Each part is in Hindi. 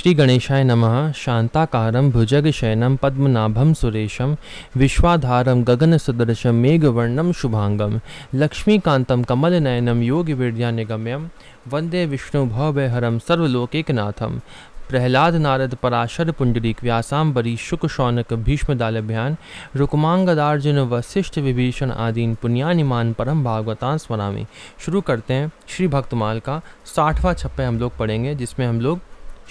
श्री गणेशाय नमः विश्वाधारम भुजगशयनं पद्मनाभं सुरेशं विश्वाधारं गगनसदृशं मेघवर्णं शुभाङ्गं लक्ष्मीकान्तं कमलनयनं योगिवीर्यानिगम्यं वन्दे विष्णुभवभयहरं सर्वलोकैकनाथं प्रहलाद नारद पराशर पुंडरीक बरी शुक शौनक दालभ्यान रुकमांगदार्जुन वशिष्ठ विभीषण आदीन पुण्यानिमान परम भागवतान स्मरामी शुरू करते हैं श्री भक्तमाल का साठवा छप्पे हम लोग पढ़ेंगे जिसमें हम लोग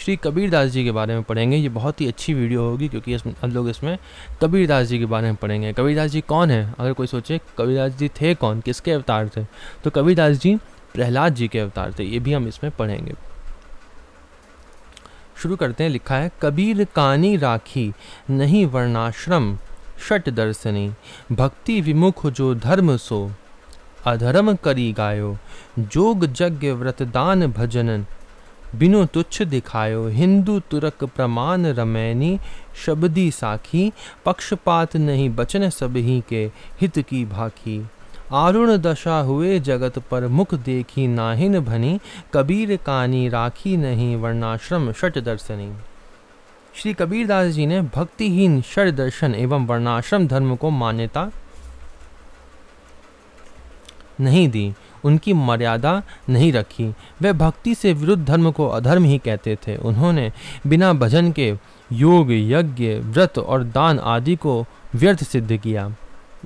श्री कबीरदास जी के बारे में पढ़ेंगे ये बहुत ही अच्छी वीडियो होगी क्योंकि इस हम लोग इसमें कबीरदास जी के बारे में पढ़ेंगे कबीरदास जी कौन है अगर कोई सोचे कबीरदास जी थे कौन किसके अवतार थे तो कबीरदास जी प्रहलाद जी के अवतार थे ये भी हम इसमें पढ़ेंगे शुरू करते हैं लिखा है कबीर कानी राखी नहीं वर्णाश्रम षट दर्शनी भक्ति विमुख जो धर्म सो अधर्म करी गायो जोग यज्ञ दान भजनन बिनु तुच्छ दिखायो हिंदू तुरक प्रमाण रमैनी शब्दी साखी पक्षपात नहीं बचन सभी के हित की भाखी आरुण दशा हुए जगत पर मुख देखी नाहिन भनी कबीर कानी राखी नहीं वर्णाश्रम षट दर्शनी श्री कबीरदास जी ने भक्तिहीन षड दर्शन एवं वर्णाश्रम धर्म को मान्यता नहीं दी उनकी मर्यादा नहीं रखी वे भक्ति से विरुद्ध धर्म को अधर्म ही कहते थे उन्होंने बिना भजन के योग यज्ञ व्रत और दान आदि को व्यर्थ सिद्ध किया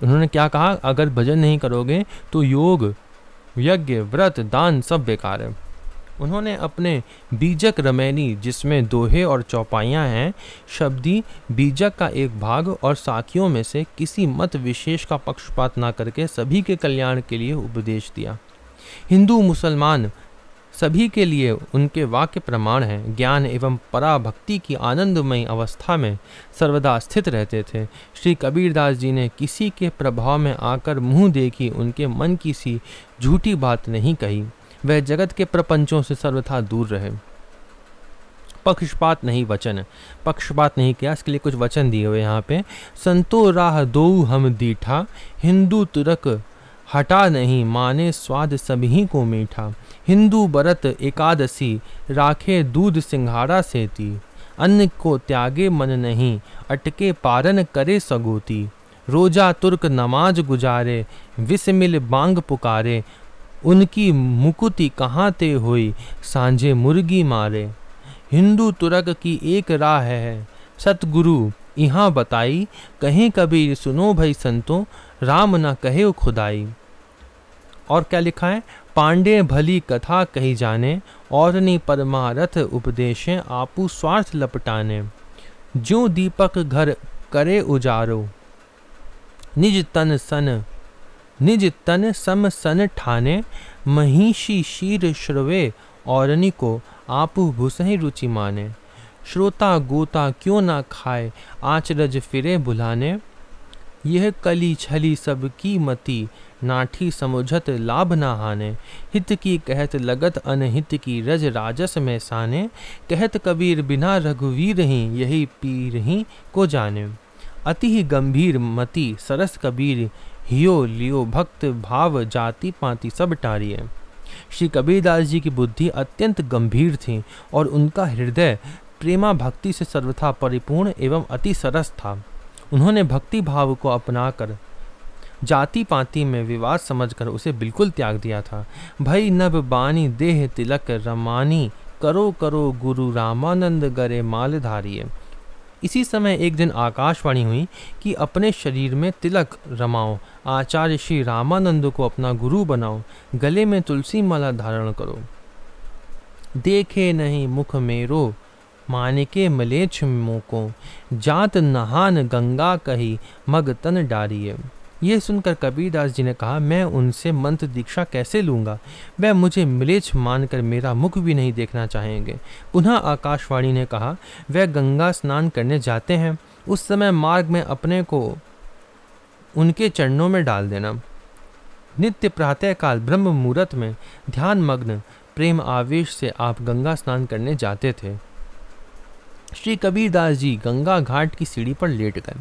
उन्होंने क्या कहा अगर भजन नहीं करोगे तो योग यज्ञ व्रत दान सब बेकार है उन्होंने अपने बीजक रमैनी जिसमें दोहे और चौपाइयाँ हैं शब्दी बीजक का एक भाग और साखियों में से किसी मत विशेष का पक्षपात ना करके सभी के कल्याण के लिए उपदेश दिया हिंदू मुसलमान सभी के लिए उनके वाक्य प्रमाण हैं ज्ञान एवं पराभक्ति की आनंदमयी अवस्था में सर्वदा स्थित रहते थे श्री कबीरदास जी ने किसी के प्रभाव में आकर मुंह देखी उनके मन की सी झूठी बात नहीं कही वह जगत के प्रपंचों से सर्वथा दूर रहे पक्षपात नहीं वचन पक्षपात नहीं किया इसके लिए कुछ वचन दिए हुए यहाँ पे संतो राह दो हम दीठा हिंदू तुरक हटा नहीं माने स्वाद सभी को मीठा हिंदू बरत एकादशी राखे दूध सिंघारा सेती अन्न को त्यागे मन नहीं अटके पारन करे सगोती रोजा तुर्क नमाज गुजारे विस्मिल बांग पुकारे उनकी मुकुति कहाँ ते हुई सांझे मुर्गी मारे हिंदू तुरक की एक राह है सतगुरु यहाँ बताई कहें कभी सुनो भाई संतों राम न कहे खुदाई और क्या लिखा है पांडे भली कथा कही जाने और नि परमारथ उपदेशें आपू स्वार्थ लपटाने जो दीपक घर करे उजारो निज तन सन निज तन सम सन ठाने महिषी शीर श्रवे और को आप भूसही रुचि माने श्रोता गोता क्यों ना खाए आचरज फिरे बुलाने यह कली छली सब की मती नाठी समुझत लाभ ना हाने हित की कहत लगत अनहित की रज राजस में साने कहत कबीर बिना रघुवीर ही यही पीर ही को जाने अति ही गंभीर मति सरस कबीर हियो लियो भक्त भाव जाति पाति सब टारिए श्री कबीरदास जी की बुद्धि अत्यंत गंभीर थी और उनका हृदय प्रेमा भक्ति से सर्वथा परिपूर्ण एवं अति सरस था उन्होंने भक्ति भाव को अपनाकर जाति पाति में विवाद समझकर उसे बिल्कुल त्याग दिया था भई नभ बानी देह तिलक रमानी करो करो गुरु रामानंद गरे माल धारिये इसी समय एक दिन आकाशवाणी हुई कि अपने शरीर में तिलक रमाओ आचार्य श्री रामानंद को अपना गुरु बनाओ गले में तुलसी माला धारण करो देखे नहीं मुख मेरो मानिके मलेच्छ मोको जात नहान गंगा कही मगतन डारिये ये सुनकर कबीरदास जी ने कहा मैं उनसे मंत्र दीक्षा कैसे लूंगा वह मुझे मिलेच मानकर मेरा मुख भी नहीं देखना चाहेंगे पुनः आकाशवाणी ने कहा वह गंगा स्नान करने जाते हैं उस समय मार्ग में अपने को उनके चरणों में डाल देना नित्य प्रातःकाल ब्रह्म मुहूर्त में ध्यान मग्न प्रेम आवेश से आप गंगा स्नान करने जाते थे श्री कबीरदास जी गंगा घाट की सीढ़ी पर लेट गए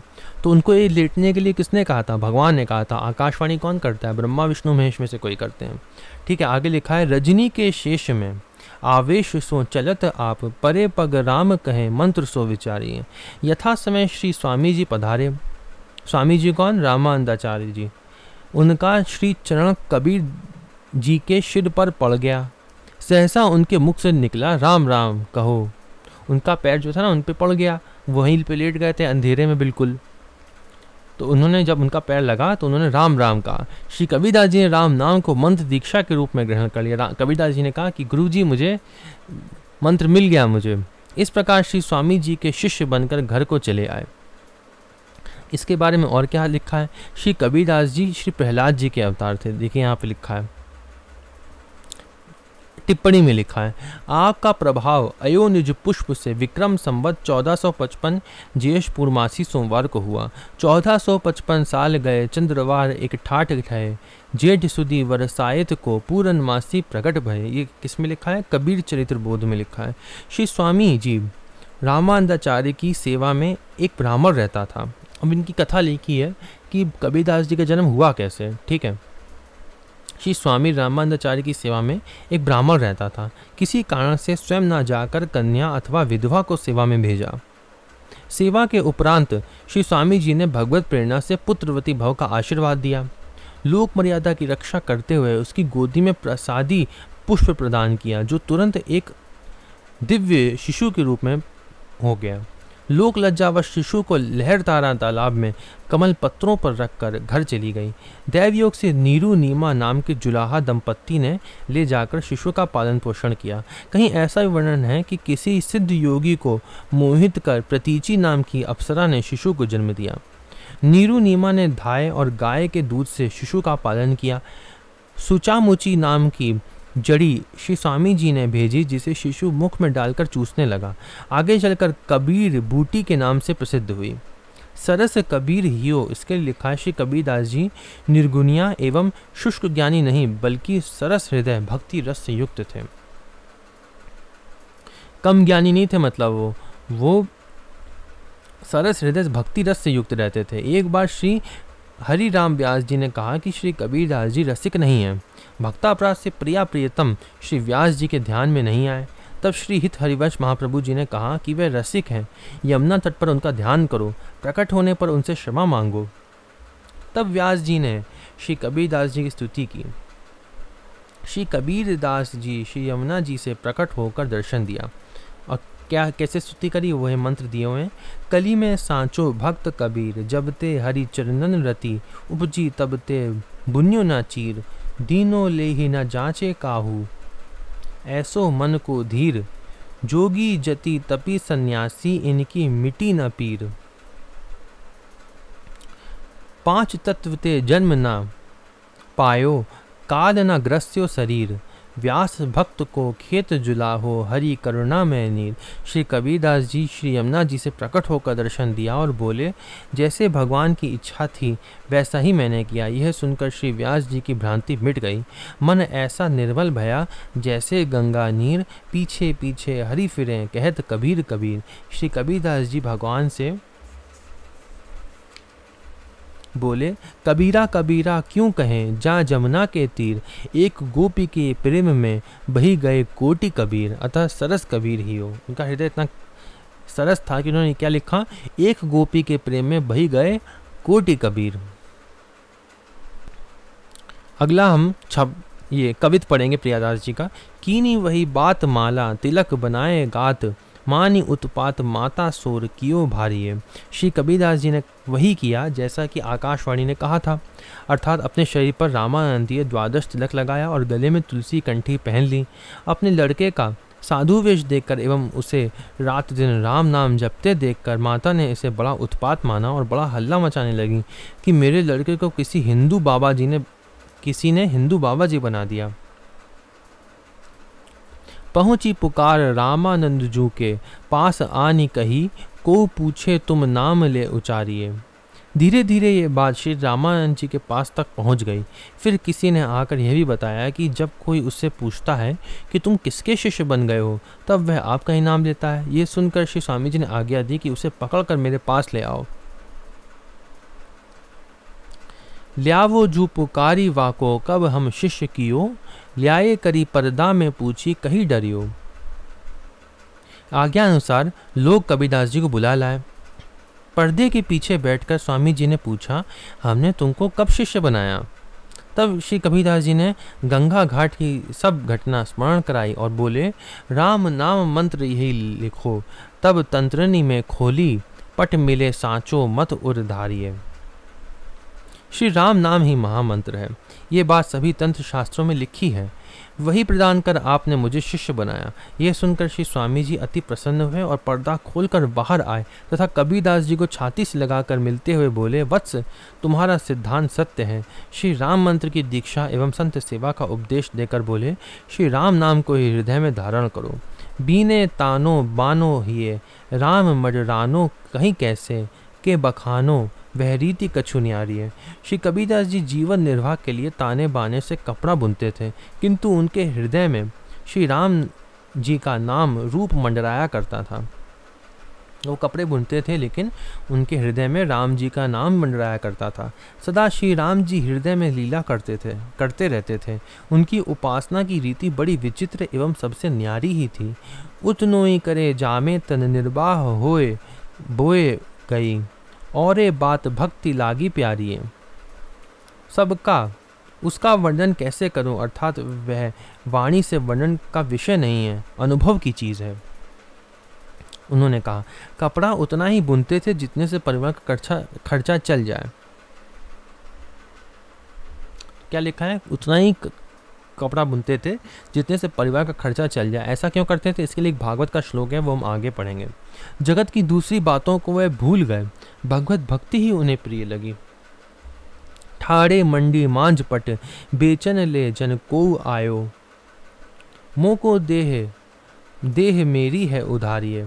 तो उनको ये लेटने के लिए किसने कहा था भगवान ने कहा था आकाशवाणी कौन करता है ब्रह्मा विष्णु महेश में से कोई करते हैं ठीक है आगे लिखा है रजनी के शेष में आवेश सो चलत आप परे पग राम कहें मंत्र सो विचारिए यथा समय श्री स्वामी जी पधारे स्वामी जी कौन रामानंदाचार्य जी उनका श्री चरण कबीर जी के सिर पर पड़ गया सहसा उनके मुख से निकला राम राम कहो उनका पैर जो था ना उन पर पड़ गया वहीं पर लेट गए थे अंधेरे में बिल्कुल तो उन्होंने जब उनका पैर लगा तो उन्होंने राम राम कहा श्री कबीरदास जी ने राम नाम को मंत्र दीक्षा के रूप में ग्रहण कर लिया कबीरदास जी ने कहा कि गुरु जी मुझे मंत्र मिल गया मुझे इस प्रकार श्री स्वामी जी के शिष्य बनकर घर को चले आए इसके बारे में और क्या लिखा है श्री कबीरदास जी श्री प्रहलाद जी के अवतार थे देखिए यहाँ पे लिखा है टिप्पणी में लिखा है आग का प्रभाव अयोनिज पुष्प से विक्रम संवत 1455 जेश पूर्णमासी सोमवार को हुआ 1455 साल गए चंद्रवार एक ठाठ ठहे जेठ सुदी वरसायत को पूर्णमासी प्रकट भय ये किस में लिखा है कबीर चरित्र बोध में लिखा है श्री स्वामी जी रामानंदाचार्य की सेवा में एक ब्राह्मण रहता था अब इनकी कथा लिखी है कि कबीरदास जी का जन्म हुआ कैसे ठीक है श्री स्वामी रामानंदाचार्य की सेवा में एक ब्राह्मण रहता था किसी कारण से स्वयं न जाकर कन्या अथवा विधवा को सेवा में भेजा सेवा के उपरांत श्री स्वामी जी ने भगवत प्रेरणा से पुत्रवती भाव का आशीर्वाद दिया लोक मर्यादा की रक्षा करते हुए उसकी गोदी में प्रसादी पुष्प प्रदान किया जो तुरंत एक दिव्य शिशु के रूप में हो गया लोक लज्जावश शिशु को लहरतारा तालाब में कमल पत्रों पर रखकर घर चली गई दैवयोग से नीरू नीमा नाम के जुलाहा दंपत्ति ने ले जाकर शिशु का पालन पोषण किया कहीं ऐसा वर्णन है कि किसी सिद्ध योगी को मोहित कर प्रतीचि नाम की अप्सरा ने शिशु को जन्म दिया नीरू नीमा ने धाय और गाय के दूध से शिशु का पालन किया सुचामुची नाम की जड़ी श्री स्वामी जी ने भेजी जिसे शिशु मुख में डालकर चूसने लगा आगे चलकर कबीर बूटी के नाम से प्रसिद्ध हुई सरस कबीर हियो इसके लिखा श्री कबीरदास जी निर्गुणिया एवं शुष्क ज्ञानी नहीं बल्कि सरस हृदय भक्ति रस से युक्त थे कम ज्ञानी नहीं थे मतलब वो वो सरस हृदय भक्ति रस से युक्त रहते थे एक बार श्री हरि राम व्यास जी ने कहा कि श्री कबीरदास जी रसिक नहीं हैं भक्तापराध से प्रिया प्रियतम श्री व्यास जी के ध्यान में नहीं आए तब श्री हित हरिवंश महाप्रभु जी ने कहा कि वे रसिक हैं यमुना तट पर उनका ध्यान करो प्रकट होने पर उनसे क्षमा मांगो तब व्यास जी ने श्री कबीरदास जी की स्तुति की श्री कबीरदास जी श्री यमुना जी से प्रकट होकर दर्शन दिया और क्या कैसे स्तुति करी वह मंत्र दिए हुए कली में सांचो भक्त कबीर जबते ते हरि चरणन रति उपजी तब ते बुनियो ना चीर दीनो ले ही न जाचे काहू ऐसो मन को धीर जोगी जति तपी सन्यासी इनकी मिटी न पीर पांच तत्व ते जन्म न पायो काल न ग्रस्यो शरीर व्यास भक्त को खेत जुला हो हरि करुणा में नील श्री कबीरदास जी श्री यमुना जी से प्रकट होकर दर्शन दिया और बोले जैसे भगवान की इच्छा थी वैसा ही मैंने किया यह सुनकर श्री व्यास जी की भ्रांति मिट गई मन ऐसा निर्मल भया जैसे गंगा नीर पीछे पीछे हरी फिरें कहत कबीर कबीर श्री कबीरदास जी भगवान से बोले कबीरा कबीरा क्यों कहें जा जमुना के तीर एक गोपी के प्रेम में बही गए कोटि कबीर अतः सरस कबीर ही हो उनका हृदय इतना सरस था कि उन्होंने क्या लिखा एक गोपी के प्रेम में बही गए कोटि कबीर अगला हम छब ये कवित पढ़ेंगे प्रियादास जी का कीनी वही बात माला तिलक बनाए गात मानि उत्पात माता सोर कियो है श्री कबीरदास जी ने वही किया जैसा कि आकाशवाणी ने कहा था अर्थात अपने शरीर पर रामानंदीय द्वादश तिलक लगाया और गले में तुलसी कंठी पहन ली अपने लड़के का साधु वेश देखकर एवं उसे रात दिन राम नाम जपते देखकर माता ने इसे बड़ा उत्पात माना और बड़ा हल्ला मचाने लगी कि मेरे लड़के को किसी हिंदू बाबा जी ने किसी ने हिंदू बाबा जी बना दिया पहुंची पुकार रामानंद जू के पास आनी कही को पूछे तुम नाम ले उचारिए धीरे धीरे ये बात श्री रामानंद जी के पास तक पहुंच गई फिर किसी ने आकर यह भी बताया कि जब कोई उससे पूछता है कि तुम किसके शिष्य बन गए हो तब वह आपका ही नाम लेता है ये सुनकर श्री स्वामी जी ने आज्ञा दी कि उसे पकड़कर मेरे पास ले आओ लियावो जू पुकारी वाको कब हम शिष्य कियो लियाए करी पर्दा में पूछी कहीं डरियो आज्ञा अनुसार लोग कबीरदास जी को बुला लाए पर्दे के पीछे बैठकर स्वामी जी ने पूछा हमने तुमको कब शिष्य बनाया तब श्री कबीरदास जी ने गंगा घाट की सब घटना स्मरण कराई और बोले राम नाम मंत्र यही लिखो तब तंत्रणी में खोली पट मिले सांचो मत उर धारिये श्री राम नाम ही महामंत्र है ये बात सभी तंत्र शास्त्रों में लिखी है वही प्रदान कर आपने मुझे शिष्य बनाया ये सुनकर श्री स्वामी जी अति प्रसन्न हुए और पर्दा खोलकर बाहर आए तथा कबीरदास जी को छाती से लगाकर मिलते हुए बोले वत्स तुम्हारा सिद्धांत सत्य है श्री राम मंत्र की दीक्षा एवं संत सेवा का उपदेश देकर बोले श्री राम नाम को ही हृदय में धारण करो बीने तानो बानो हिए राम मडरानो कहीं कैसे के बखानो वह रीति कछु न्यारी है श्री कबीरदास जी जीवन निर्वाह के लिए ताने बाने से कपड़ा बुनते थे किंतु उनके हृदय में श्री राम जी का नाम रूप मंडराया करता था वो कपड़े बुनते थे लेकिन उनके हृदय में राम जी का नाम मंडराया करता था सदा श्री राम जी हृदय में लीला करते थे करते रहते थे उनकी उपासना की रीति बड़ी विचित्र एवं सबसे न्यारी ही थी उतनोई करे जामे तन निर्वाह होए बोए गई और ये बात भक्ति लागी प्यारी सबका उसका वर्णन कैसे करूं अर्थात वह वाणी से वर्णन का विषय नहीं है अनुभव की चीज़ है उन्होंने कहा कपड़ा उतना ही बुनते थे जितने से परिवार का खर्चा खर्चा चल जाए क्या लिखा है उतना ही कपड़ा बुनते थे जितने से परिवार का खर्चा चल जाए ऐसा क्यों करते थे इसके लिए एक भागवत का श्लोक है वो हम आगे पढ़ेंगे जगत की दूसरी बातों को वह भूल गए भगवत भक्ति ही उन्हें प्रिय लगी ठाड़े मंडी मांझपट बेचन ले जन को आयो मोह को देह देह मेरी है उधारिये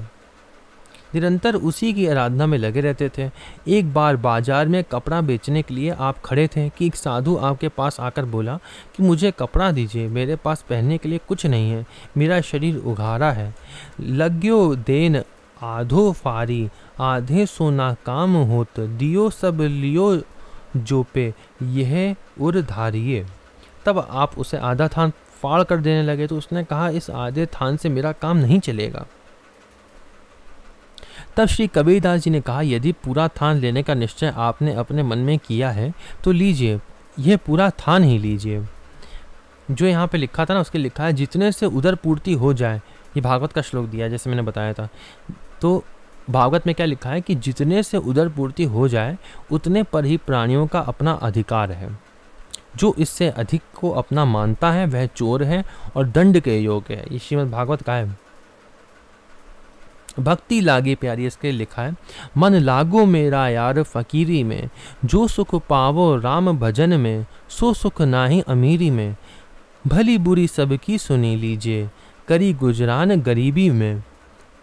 निरंतर उसी की आराधना में लगे रहते थे एक बार बाजार में कपड़ा बेचने के लिए आप खड़े थे कि एक साधु आपके पास आकर बोला कि मुझे कपड़ा दीजिए मेरे पास पहनने के लिए कुछ नहीं है मेरा शरीर उघारा है लग्यो देन आधो फारी आधे सोना काम होत दियो सब लियो जो पे यह उर धारिये तब आप उसे आधा थान फाड़ कर देने लगे तो उसने कहा इस आधे थान से मेरा काम नहीं चलेगा तब श्री कबीरदास जी ने कहा यदि पूरा थान लेने का निश्चय आपने अपने मन में किया है तो लीजिए यह पूरा थान ही लीजिए जो यहाँ पे लिखा था ना उसके लिखा है जितने से उधर पूर्ति हो जाए ये भागवत का श्लोक दिया जैसे मैंने बताया था तो भागवत में क्या लिखा है कि जितने से उधर पूर्ति हो जाए उतने पर ही प्राणियों का अपना अधिकार है जो इससे अधिक को अपना मानता है वह चोर है और दंड के योग्य है ये श्रीमद भागवत का है भक्ति लागे प्यारी इसके लिखा है मन लागो मेरा यार फकीरी में जो सुख पावो राम भजन में सो सुख नाही अमीरी में भली बुरी सबकी सुनी लीजिए करी गुजरान गरीबी में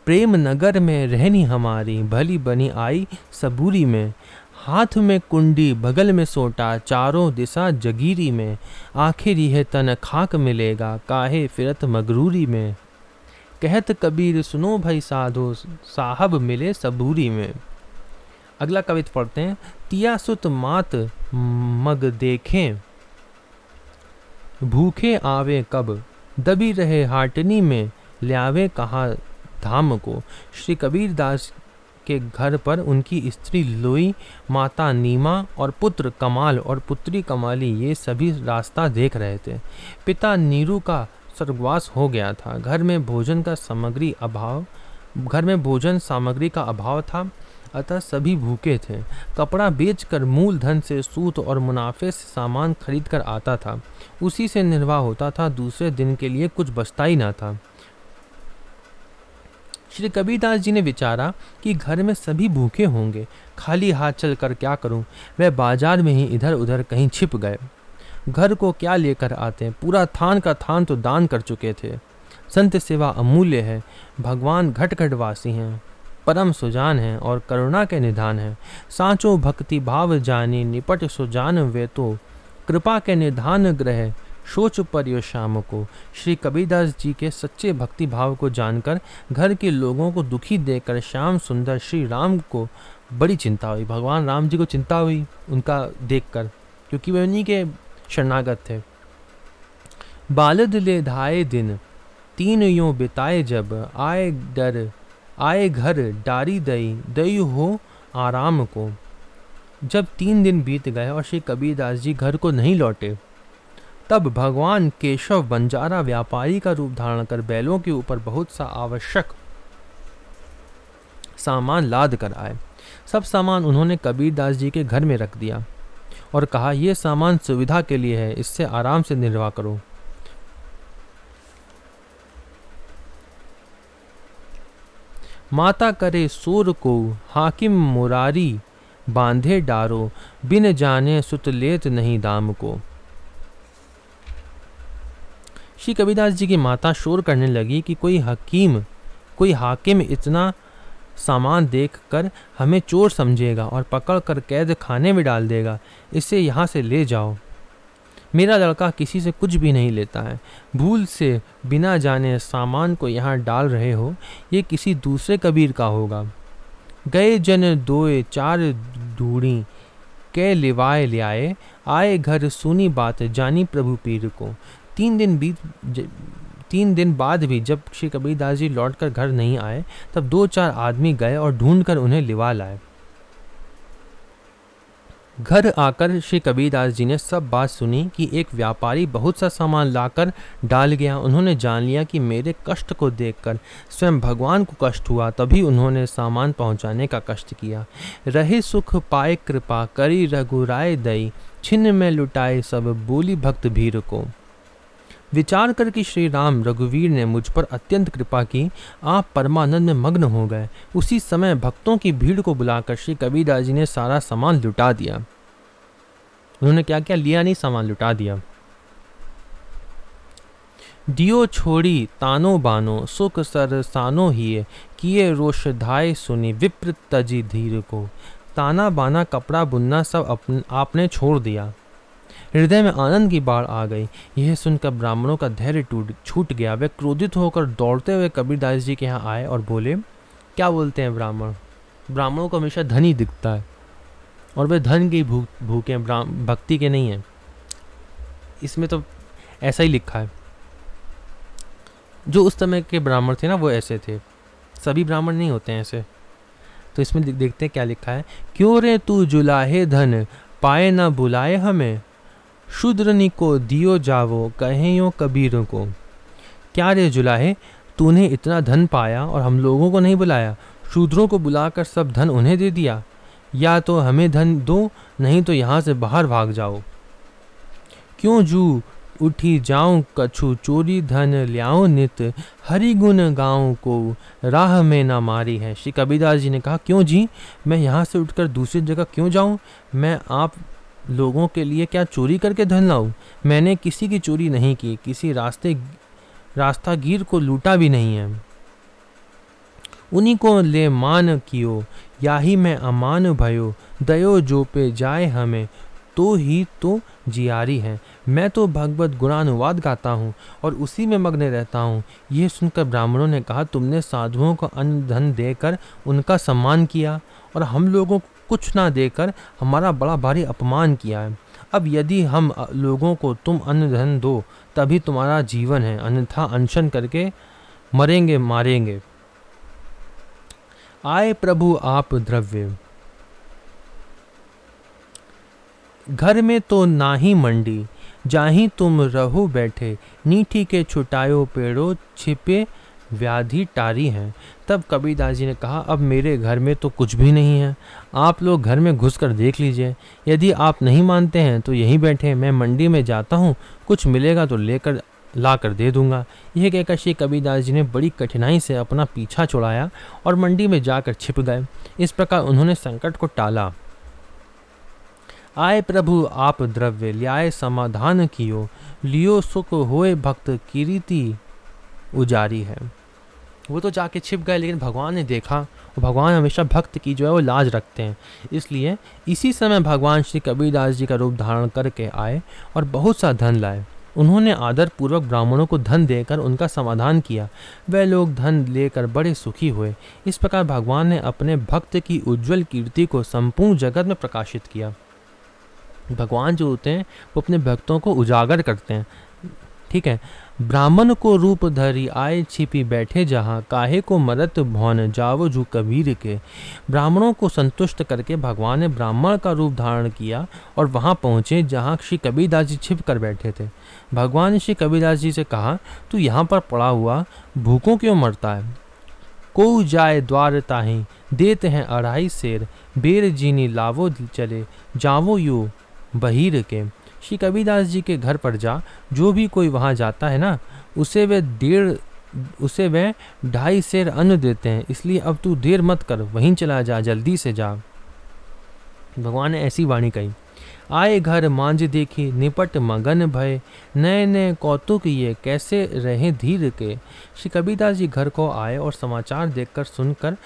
प्रेम नगर में रहनी हमारी भली बनी आई सबूरी में हाथ में कुंडी बगल में सोटा चारों दिशा जगीरी में आखिर यह तन खाक मिलेगा काहे फिरत मगरूरी में कहत कबीर सुनो भाई साधो साहब मिले सबूरी में अगला कवित पढ़ते हैं तिया सुत मात मग देखें भूखे आवे कब दबी रहे हाटनी में ल्यावे कहा धाम को श्री कबीर दास के घर पर उनकी स्त्री लोई माता नीमा और पुत्र कमाल और पुत्री कमाली ये सभी रास्ता देख रहे थे पिता नीरू का स्वर्गवास हो गया था घर में भोजन का सामग्री अभाव घर में भोजन सामग्री का अभाव था अतः सभी भूखे थे कपड़ा बेचकर मूल धन से सूत और मुनाफे से सामान खरीद कर आता था उसी से निर्वाह होता था दूसरे दिन के लिए कुछ बचता ही ना था श्री कबीरदास जी ने विचारा कि घर में सभी भूखे होंगे खाली हाथ चल कर क्या करूं? वह बाजार में ही इधर उधर कहीं छिप गए घर को क्या लेकर आते हैं पूरा थान का थान तो दान कर चुके थे संत सेवा अमूल्य है भगवान घट घट वासी हैं परम सुजान हैं और करुणा के निधान हैं साँचो भक्ति भाव जानी निपट सुजान वे तो कृपा के निधान ग्रह सोच पर यो शाम को श्री कबीरदास जी के सच्चे भक्ति भाव को जानकर घर के लोगों को दुखी देकर श्याम सुंदर श्री राम को बड़ी चिंता हुई भगवान राम जी को चिंता हुई उनका देखकर क्योंकि वे उन्हीं के शरणागत थे बालद ले धाए दिन तीन यूँ बिताए जब आए डर आए घर डारी दई दई हो आराम को जब तीन दिन बीत गए और श्री कबीरदास जी घर को नहीं लौटे तब भगवान केशव बंजारा व्यापारी का रूप धारण कर बैलों के ऊपर बहुत सा आवश्यक सामान लाद कर आए सब सामान उन्होंने कबीरदास जी के घर में रख दिया और कहा यह सामान सुविधा के लिए है इससे आराम से निर्वाह करो माता करे सूर को हाकिम मुरारी बांधे डारो बिन जाने सुत लेत नहीं दाम को श्री कबीरदास जी की माता शोर करने लगी कि कोई हकीम कोई हाकिम इतना सामान देखकर हमें चोर समझेगा और पकड़ कर कैद खाने में डाल देगा इसे यहाँ से ले जाओ मेरा लड़का किसी से कुछ भी नहीं लेता है भूल से बिना जाने सामान को यहाँ डाल रहे हो ये किसी दूसरे कबीर का होगा गए जन दोए चार ढूढ़ी के लिवाए ले आए आए घर सुनी बात जानी प्रभु पीर को तीन दिन बीत तीन दिन बाद भी जब श्री कबीरदास जी लौट कर घर नहीं आए तब दो चार आदमी गए और ढूंढ कर उन्हें लिवा लाए घर आकर श्री कबीरदास जी ने सब बात सुनी कि एक व्यापारी बहुत सा सामान लाकर डाल गया उन्होंने जान लिया कि मेरे कष्ट को देखकर स्वयं भगवान को कष्ट हुआ तभी उन्होंने सामान पहुंचाने का कष्ट किया रहे सुख पाए कृपा करी रघुराय दई छिन्न में लुटाए सब बोली भक्त भीर को विचार कर कि श्री राम रघुवीर ने मुझ पर अत्यंत कृपा की आप परमानंद में मग्न हो गए उसी समय भक्तों की भीड़ को बुलाकर श्री कबीरदास जी ने सारा सामान लुटा दिया उन्होंने क्या क्या लिया नहीं सामान लुटा दिया दियो छोड़ी तानो बानो सुख सर सानो ही किए रोष धाय सुनी विप्र तजी धीर को ताना बाना कपड़ा बुनना सब अपने आपने छोड़ दिया हृदय में आनंद की बाढ़ आ गई यह सुनकर ब्राह्मणों का धैर्य टूट छूट गया वे क्रोधित होकर दौड़ते हुए कबीरदास जी के यहाँ आए और बोले क्या बोलते हैं ब्राह्मण ब्राह्मणों को हमेशा धन ही दिखता है और वे धन की भूख भूखे भक्ति के नहीं हैं इसमें तो ऐसा ही लिखा है जो उस समय के ब्राह्मण थे ना वो ऐसे थे सभी ब्राह्मण नहीं होते ऐसे तो इसमें देखते हैं क्या लिखा है क्यों रे तू जुलाहे धन पाए ना बुलाए हमें शूद्रनी को दियो जावो कहे यो कबीर को क्या रे जुलाहे तूने इतना धन पाया और हम लोगों को नहीं बुलाया शूद्रों को बुलाकर सब धन उन्हें दे दिया या तो हमें धन दो नहीं तो यहाँ से बाहर भाग जाओ क्यों जू उठी जाऊं कछु चोरी धन लियाऊं नित हरि गुण गाँव को राह में ना मारी है श्री कबीरदास जी ने कहा क्यों जी मैं यहाँ से उठकर दूसरी जगह क्यों जाऊँ मैं आप लोगों के लिए क्या चोरी करके धन लाऊं मैंने किसी की चोरी नहीं की किसी रास्ते रास्तागीर को लूटा भी नहीं है उन्हीं को ले मान कियो या ही मैं अमान भयो दयो जो पे जाए हमें तो ही तो जियारी है मैं तो भगवत गुणानुवाद गाता हूँ और उसी में मग्न रहता हूँ यह सुनकर ब्राह्मणों ने कहा तुमने साधुओं को अन्न धन देकर उनका सम्मान किया और हम लोगों को कुछ ना देकर हमारा बड़ा भारी अपमान किया है अब यदि हम लोगों को तुम अन्न धन दो तभी तुम्हारा जीवन है अन्यथा अनशन करके मरेंगे मारेंगे आए प्रभु आप द्रव्य घर में तो ना ही मंडी जाही तुम रहो बैठे नीठी के छुटायो पेड़ो छिपे व्याधि टारी हैं तब कबीरदास जी ने कहा अब मेरे घर में तो कुछ भी नहीं है आप लोग घर में घुस कर देख लीजिए यदि आप नहीं मानते हैं तो यहीं बैठे मैं मंडी में जाता हूँ कुछ मिलेगा तो लेकर ला कर दे दूंगा यह कहकर श्री कबीरदास जी ने बड़ी कठिनाई से अपना पीछा छुड़ाया और मंडी में जाकर छिप गए इस प्रकार उन्होंने संकट को टाला आए प्रभु आप द्रव्य लियाए समाधान कियो लियो सुख होए भक्त कीरीति उजारी है वो तो जाके छिप गए लेकिन भगवान ने देखा और भगवान हमेशा भक्त की जो है वो लाज रखते हैं इसलिए इसी समय भगवान श्री कबीरदास जी का रूप धारण करके आए और बहुत सा धन लाए उन्होंने आदरपूर्वक ब्राह्मणों को धन देकर उनका समाधान किया वह लोग धन लेकर बड़े सुखी हुए इस प्रकार भगवान ने अपने भक्त की उज्जवल कीर्ति को संपूर्ण जगत में प्रकाशित किया भगवान जो होते हैं वो अपने भक्तों को उजागर करते हैं ठीक है ब्राह्मण को रूप धरी आए छिपी बैठे जहाँ काहे को मरत भौन जावो जू कबीर के ब्राह्मणों को संतुष्ट करके भगवान ने ब्राह्मण का रूप धारण किया और वहाँ पहुँचे जहाँ श्री कबीरदास जी छिप कर बैठे थे भगवान ने श्री कबीरदास जी से कहा तू यहाँ पर पड़ा हुआ भूखों क्यों मरता है को जाए द्वार ताही देते हैं अढ़ाई शेर बेर जीनी लावो चले जावो यू बहीर के श्री कबीरदास जी के घर पर जा जो भी कोई वहाँ जाता है ना उसे वे डेढ़ उसे वे ढाई शेर अन्न देते हैं इसलिए अब तू देर मत कर वहीं चला जा जल्दी से जा भगवान ने ऐसी वाणी कही आए घर मांझ देखी निपट मगन भय नए नए कौतुक ये कैसे रहे धीर के श्री कबीरदास जी घर को आए और समाचार देखकर सुनकर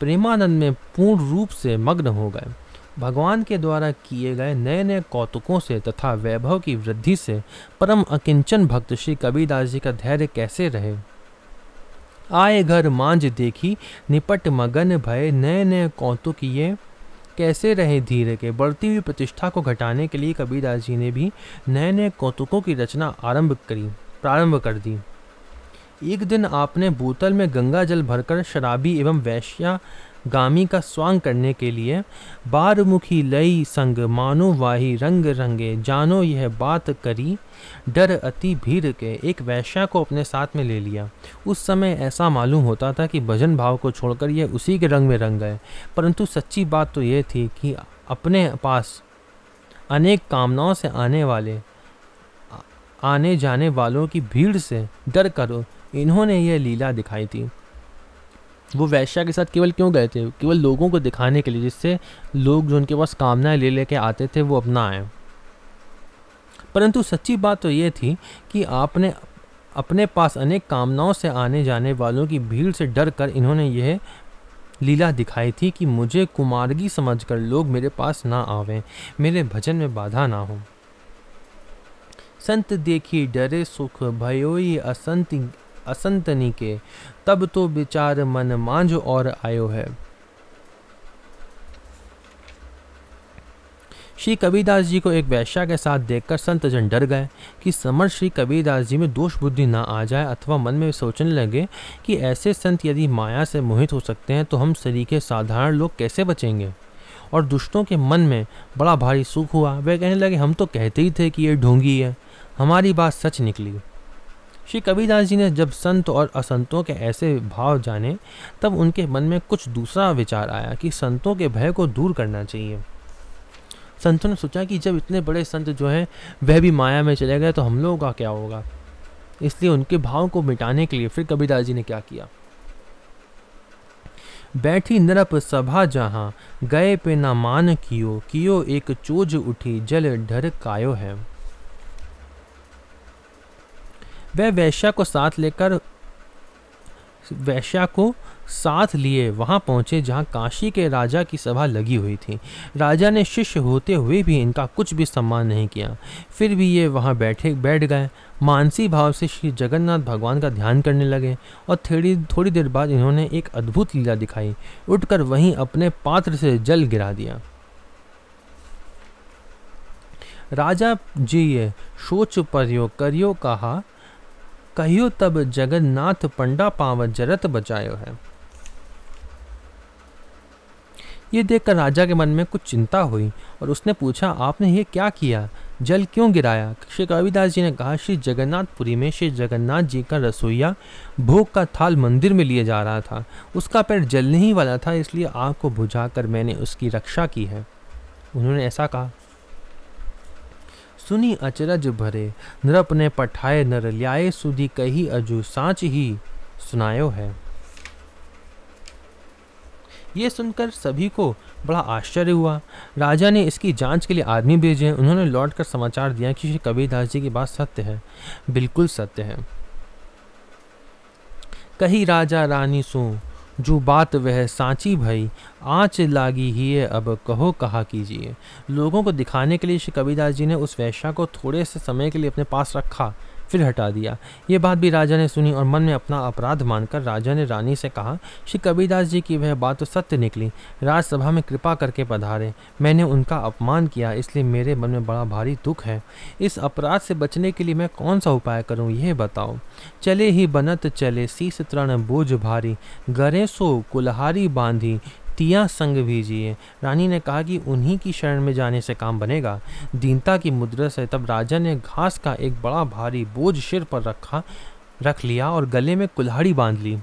प्रेमानंद में पूर्ण रूप से मग्न हो गए भगवान के द्वारा किए गए नए नए कौतुकों से तथा वैभव की वृद्धि से परम अकिंचन भक्त श्री कबीरदास जी का धैर्य कैसे रहे आए घर मांझ देखी निपट मगन भय नए नए कौतुक ये कैसे रहे धीरे के बढ़ती हुई प्रतिष्ठा को घटाने के लिए कबीरदास जी ने भी नए नए कौतुकों की रचना आरंभ करी प्रारंभ कर दी एक दिन आपने बोतल में गंगा जल भरकर शराबी एवं वैश्या गामी का स्वांग करने के लिए बारमुखी लई संग मानो वाही रंग रंगे जानो यह बात करी डर अति भीड़ के एक वैश्या को अपने साथ में ले लिया उस समय ऐसा मालूम होता था कि भजन भाव को छोड़कर यह उसी के रंग में रंग गए परंतु सच्ची बात तो यह थी कि अपने पास अनेक कामनाओं से आने वाले आने जाने वालों की भीड़ से डर करो इन्होंने यह लीला दिखाई थी वो वैश्या के साथ केवल क्यों गए थे केवल लोगों को दिखाने के लिए जिससे लोग जो उनके पास कामनाएं ले लेके आते थे वो अपना आए परंतु सच्ची बात तो ये थी कि आपने अपने पास अनेक कामनाओं से आने जाने वालों की भीड़ से डर कर इन्होंने यह लीला दिखाई थी कि मुझे कुमारगी समझकर लोग मेरे पास ना आवें मेरे भजन में बाधा ना हो संत देखी डरे सुख भयोई असंत असंतनी के तब तो विचार मन मांझ और आयो है श्री कबीरदास जी को एक वैश्या के साथ देखकर संत जन डर गए कि समर श्री कबीरदास जी में दोष बुद्धि ना आ जाए अथवा मन में सोचने लगे कि ऐसे संत यदि माया से मोहित हो सकते हैं तो हम शरीर के साधारण लोग कैसे बचेंगे और दुष्टों के मन में बड़ा भारी सुख हुआ वे कहने लगे हम तो कहते ही थे कि ये ढोंगी है हमारी बात सच निकली श्री कबीरदास जी ने जब संत और असंतों के ऐसे भाव जाने तब उनके मन में कुछ दूसरा विचार आया कि संतों के भय को दूर करना चाहिए संतों ने सोचा कि जब इतने बड़े संत जो हैं वह भी माया में चले गए तो हम लोगों का क्या होगा इसलिए उनके भाव को मिटाने के लिए फिर कबीरदास जी ने क्या किया बैठी नरप सभा जहाँ गए पे ना मान कियो कियो एक चोज उठी जल ढर कायो है वह वैश्या को साथ लेकर वैश्या को साथ लिए वहां पहुंचे जहां काशी के राजा की सभा लगी हुई थी राजा ने शिष्य होते हुए भी इनका कुछ भी सम्मान नहीं किया फिर भी ये वहां बैठे बैठ गए मानसी भाव से श्री जगन्नाथ भगवान का ध्यान करने लगे और थोड़ी थोड़ी देर बाद इन्होंने एक अद्भुत लीला दिखाई उठकर वहीं अपने पात्र से जल गिरा दिया राजा जी ये सोच पर्यो करियो कहा कहियो तब जगन्नाथ पंडा पाव जरत बचायो है ये देखकर राजा के मन में कुछ चिंता हुई और उसने पूछा आपने ये क्या किया जल क्यों गिराया श्री कविदास जी ने कहा श्री जगन्नाथपुरी में श्री जगन्नाथ जी का रसोईया भोग का थाल मंदिर में लिए जा रहा था उसका पैर जलने ही वाला था इसलिए आग को बुझाकर मैंने उसकी रक्षा की है उन्होंने ऐसा कहा सुनी अचरज भरे नृप ने पठाए नर ल्याए सुधी कही अजू सांच ही सुनायो है ये सुनकर सभी को बड़ा आश्चर्य हुआ राजा ने इसकी जांच के लिए आदमी भेजे उन्होंने लौटकर समाचार दिया कि श्री कबीरदास जी की बात सत्य है बिल्कुल सत्य है कही राजा रानी सो जो बात वह सांची भई आँच लागी ही है अब कहो कहा कीजिए लोगों को दिखाने के लिए श्री कबीरदास जी ने उस वैश्या को थोड़े से समय के लिए अपने पास रखा फिर हटा दिया ये बात भी राजा ने सुनी और मन में अपना अपराध मानकर राजा ने रानी से कहा श्री कबीरदास जी की वह बात तो सत्य निकली राजसभा में कृपा करके पधारे मैंने उनका अपमान किया इसलिए मेरे मन में बड़ा भारी दुख है इस अपराध से बचने के लिए मैं कौन सा उपाय करूँ यह बताओ चले ही बनत चले शीस तरण बोझ भारी गरे सो कुल्हारी बांधी तिया संग भेजिए रानी ने कहा कि उन्हीं की शरण में जाने से काम बनेगा दीनता की मुद्रा से तब राजा ने घास का एक बड़ा भारी बोझ सिर पर रखा रख लिया और गले में कुल्हाड़ी बांध ली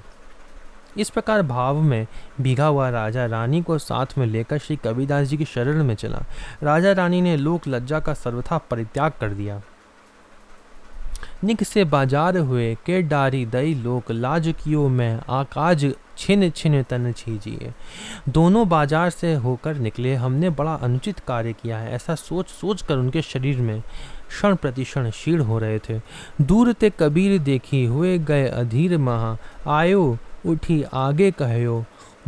इस प्रकार भाव में भीगा हुआ राजा रानी को साथ में लेकर श्री कबीरदास जी की शरण में चला राजा रानी ने लोक लज्जा का सर्वथा परित्याग कर दिया निक से बाजार हुए के डारी दई लोक लाज कियो मैं आकाज छिन छिन तन छीजिए दोनों बाजार से होकर निकले हमने बड़ा अनुचित कार्य किया है ऐसा सोच सोच कर उनके शरीर में क्षण प्रतिक्षण शीण हो रहे थे दूर ते कबीर देखी हुए गए अधीर महा आयो उठी आगे कहयो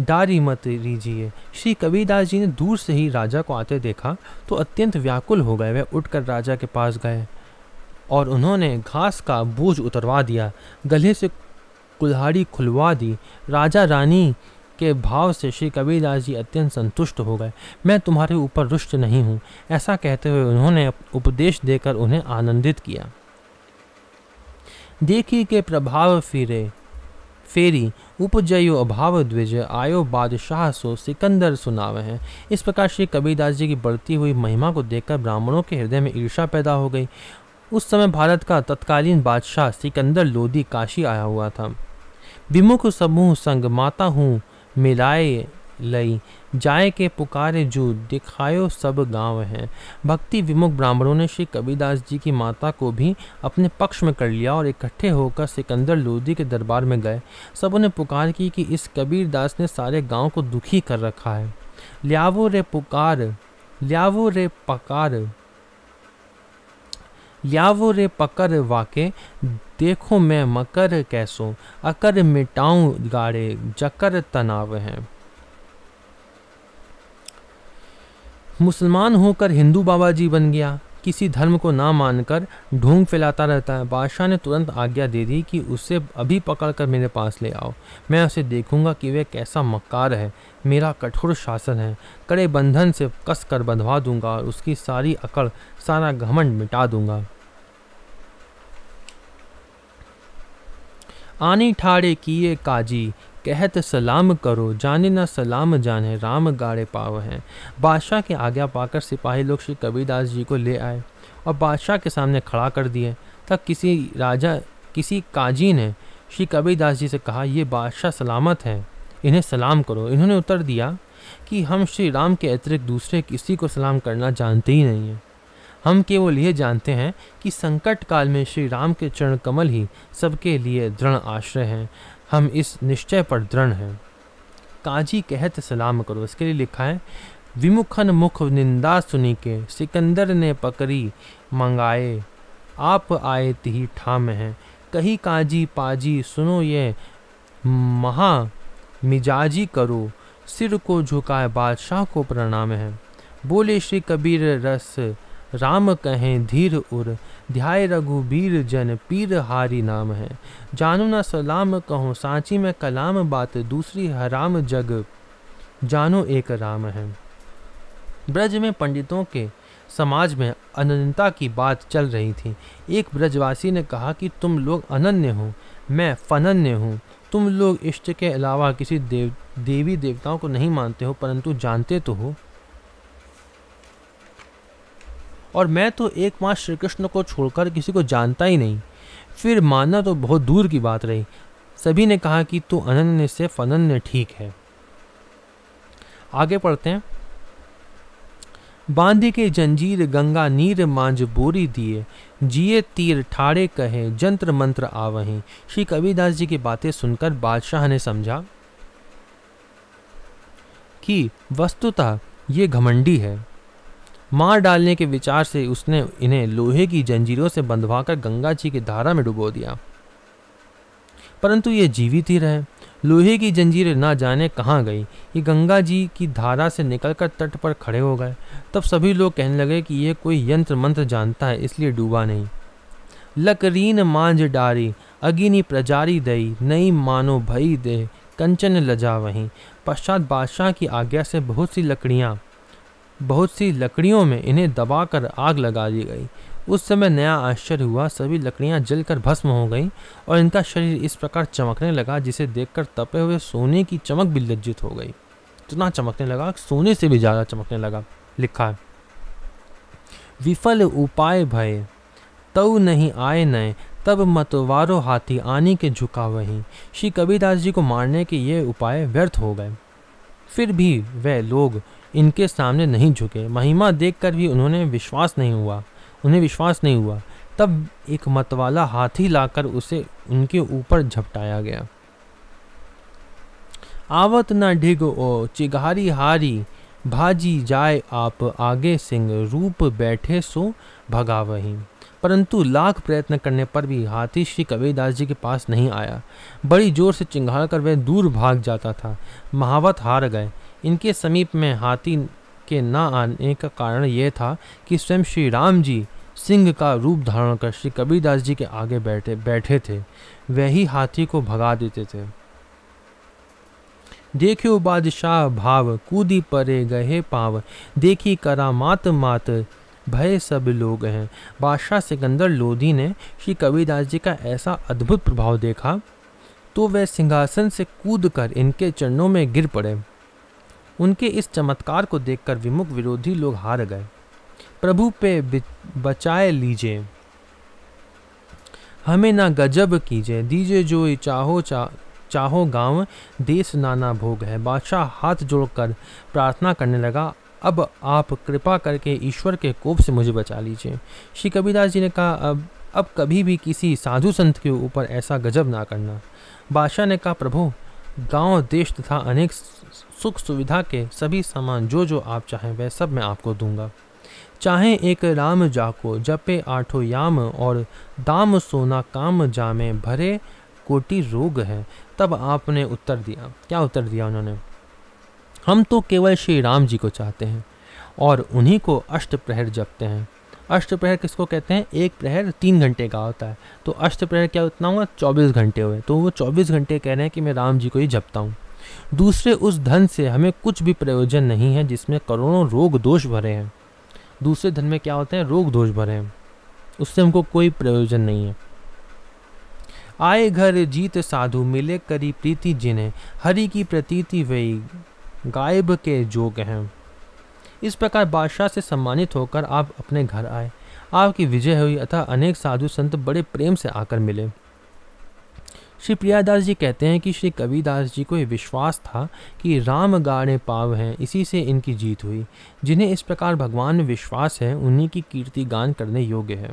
डारी मत लीजिए श्री कबीरदास जी ने दूर से ही राजा को आते देखा तो अत्यंत व्याकुल हो गए वह उठकर राजा के पास गए और उन्होंने घास का बोझ उतरवा दिया गले से कुल्हाड़ी खुलवा दी राजा रानी के भाव से श्री कबीरदास जी अत्यंत संतुष्ट हो गए मैं तुम्हारे ऊपर रुष्ट नहीं हूँ ऐसा कहते हुए उन्होंने उपदेश देकर उन्हें आनंदित किया देखी के प्रभाव फिरे फेरी उपजयो अभाव द्विज आयो बादशाह सो सिकंदर सुनावे हैं इस प्रकार श्री कबीरदास जी की बढ़ती हुई महिमा को देखकर ब्राह्मणों के हृदय में ईर्षा पैदा हो गई उस समय भारत का तत्कालीन बादशाह सिकंदर लोदी काशी आया हुआ था विमुख समूह संग माता हूँ मिलाए लई जाए के पुकारे जू दिखायो सब गांव हैं भक्ति विमुख ब्राह्मणों ने श्री कबीरदास जी की माता को भी अपने पक्ष में कर लिया और इकट्ठे होकर सिकंदर लोदी के दरबार में गए सबों ने पुकार की कि इस कबीरदास ने सारे गांव को दुखी कर रखा है लियावो रे पुकार लियावो रे पकार यावो रे पकर वाके देखो मैं मकर कैसो अकर मिटाऊं गाड़े जकर तनाव हैं मुसलमान होकर हिंदू बाबा जी बन गया किसी धर्म को ना मानकर ढोंग फैलाता रहता है बादशाह ने तुरंत आज्ञा दे दी कि उसे अभी पकड़कर मेरे पास ले आओ मैं उसे देखूंगा कि वह कैसा मक्कार है मेरा कठोर शासन है कड़े बंधन से कस कर बंधवा दूंगा और उसकी सारी अकड़ सारा घमंड मिटा दूंगा आनी ठाड़े किए काजी कहत सलाम करो जाने ना सलाम जाने राम गाड़े पाव हैं बादशाह की आज्ञा पाकर सिपाही लोग श्री कबीरदास जी को ले आए और बादशाह के सामने खड़ा कर दिए तब किसी राजा किसी काजी ने श्री कबीरदास जी से कहा ये बादशाह सलामत हैं इन्हें सलाम करो इन्होंने उत्तर दिया कि हम श्री राम के अतिरिक्त दूसरे किसी को सलाम करना जानते ही नहीं हैं हम केवल यह जानते हैं कि संकट काल में श्री राम के चरण कमल ही सबके लिए दृढ़ आश्रय हैं हम इस निश्चय पर दृढ़ हैं काजी कहत सलाम करो इसके लिए लिखा है विमुखन मुख निंदा सुनी के सिकंदर ने पकड़ी मंगाए आप आए ती ठाम हैं कही काजी पाजी सुनो ये महा मिजाजी करो सिर को झुकाए बादशाह को प्रणाम है बोले श्री कबीर रस राम कहें धीर उर ध्याय रघुबीर जन पीर हारी नाम है जानू ना सलाम कहो सांची में कलाम बात दूसरी हराम जग जानो एक राम है ब्रज में पंडितों के समाज में अनन्यता की बात चल रही थी एक ब्रजवासी ने कहा कि तुम लोग अनन्य हो मैं फनन्य हूँ तुम लोग इष्ट के अलावा किसी देव देवी देवताओं को नहीं मानते हो परंतु जानते तो हो और मैं तो एक माँ श्री कृष्ण को छोड़कर किसी को जानता ही नहीं फिर मानना तो बहुत दूर की बात रही सभी ने कहा कि तू अनन्य से फनन्य ठीक है आगे पढ़ते हैं बांधे के जंजीर गंगा नीर मांझ बोरी दिए जिए तीर ठाड़े कहे जंत्र मंत्र आवहें श्री कबीरदास जी की बातें सुनकर बादशाह ने समझा कि वस्तुतः ये घमंडी है मार डालने के विचार से उसने इन्हें लोहे की जंजीरों से बंधवाकर गंगा जी की धारा में डुबो दिया परंतु ये जीवित ही रहे लोहे की जंजीरें ना जाने कहाँ गई ये गंगा जी की धारा से निकलकर तट पर खड़े हो गए तब सभी लोग कहने लगे कि यह कोई यंत्र मंत्र जानता है इसलिए डूबा नहीं लकरीन मांझ डारी अगिनी प्रजारी दई नई मानो भई दे कंचन लजा वहीं पश्चात बादशाह की आज्ञा से बहुत सी लकड़ियाँ बहुत सी लकड़ियों में इन्हें दबाकर आग लगा दी गई उस समय नया आश्चर्य हुआ सभी लकड़ियां जलकर भस्म हो गईं और इनका शरीर इस प्रकार चमकने लगा जिसे देखकर तपे हुए सोने की चमक भी लज्जित हो गई इतना चमकने लगा सोने से भी ज़्यादा चमकने लगा लिखा है विफल उपाय भय तव नहीं आए नए तब मतवारो हाथी आनी के झुका वही श्री कबीरदास जी को मारने के ये उपाय व्यर्थ हो गए फिर भी वे लोग इनके सामने नहीं झुके महिमा देखकर भी उन्होंने विश्वास नहीं हुआ उन्हें विश्वास नहीं हुआ तब एक मतवाला हाथी लाकर उसे उनके ऊपर झपटाया गया आवत न ढिग ओ चिघारी हारी भाजी जाए आप आगे सिंह रूप बैठे सो भगा वही परंतु लाख प्रयत्न करने पर भी हाथी श्री कबीरदास जी के पास नहीं आया बड़ी जोर से चिंगार कर वह दूर भाग जाता था महावत हार गए इनके समीप में हाथी के ना आने का कारण यह था कि स्वयं श्री राम जी सिंह का रूप धारण कर श्री कबीरदास जी के आगे बैठे बैठे थे वही हाथी को भगा देते थे देखियो बादशाह भाव कूदी परे गहे पाव देखी करा मात भय सब लोग हैं बादशाह सिकंदर लोधी ने श्री कबीरदास जी का ऐसा अद्भुत प्रभाव देखा तो वह सिंहासन से कूद कर इनके चरणों में गिर पड़े उनके इस चमत्कार को देखकर विमुख विरोधी लोग हार गए प्रभु पे बचाए लीजिए हमें ना गजब कीजिए दीजिए जो चाहो चा चाहो गांव देश नाना भोग है बादशाह हाथ जोड़कर प्रार्थना करने लगा अब आप कृपा करके ईश्वर के कोप से मुझे बचा लीजिए श्री कबीरदास जी ने कहा अब अब कभी भी किसी साधु संत के ऊपर ऐसा गजब ना करना बादशाह ने कहा प्रभु गांव देश तथा अनेक सुख सुविधा के सभी सामान जो जो आप चाहें वह सब मैं आपको दूंगा चाहे एक राम जाको जपे आठो याम और दाम सोना काम जामे भरे कोटि रोग है तब आपने उत्तर दिया क्या उत्तर दिया उन्होंने हम तो केवल श्री राम जी को चाहते हैं और उन्हीं को अष्ट प्रहर जपते हैं अष्ट प्रहर किसको कहते हैं एक प्रहर तीन घंटे का होता है तो अष्ट प्रहर क्या उतना हुआ चौबीस घंटे हुए तो वो चौबीस घंटे कह रहे हैं कि मैं राम जी को ही जपता हूँ दूसरे उस धन से हमें कुछ भी प्रयोजन नहीं है जिसमें करोड़ों रोग दोष भरे हैं दूसरे धन में क्या होते हैं रोग दोष भरे हैं उससे हमको कोई प्रयोजन नहीं है आए घर जीत साधु मिले करी प्रीति जिन्हें हरि की प्रतीति वही गायब के जोग हैं इस प्रकार बादशाह से सम्मानित होकर आप अपने घर आए आपकी विजय हुई अतः अनेक साधु संत बड़े प्रेम से आकर मिले श्री प्रियादास जी कहते हैं कि श्री कविदास जी को यह विश्वास था कि राम गाढ़े पाव हैं इसी से इनकी जीत हुई जिन्हें इस प्रकार भगवान में विश्वास है उन्हीं की कीर्ति गान करने योग्य है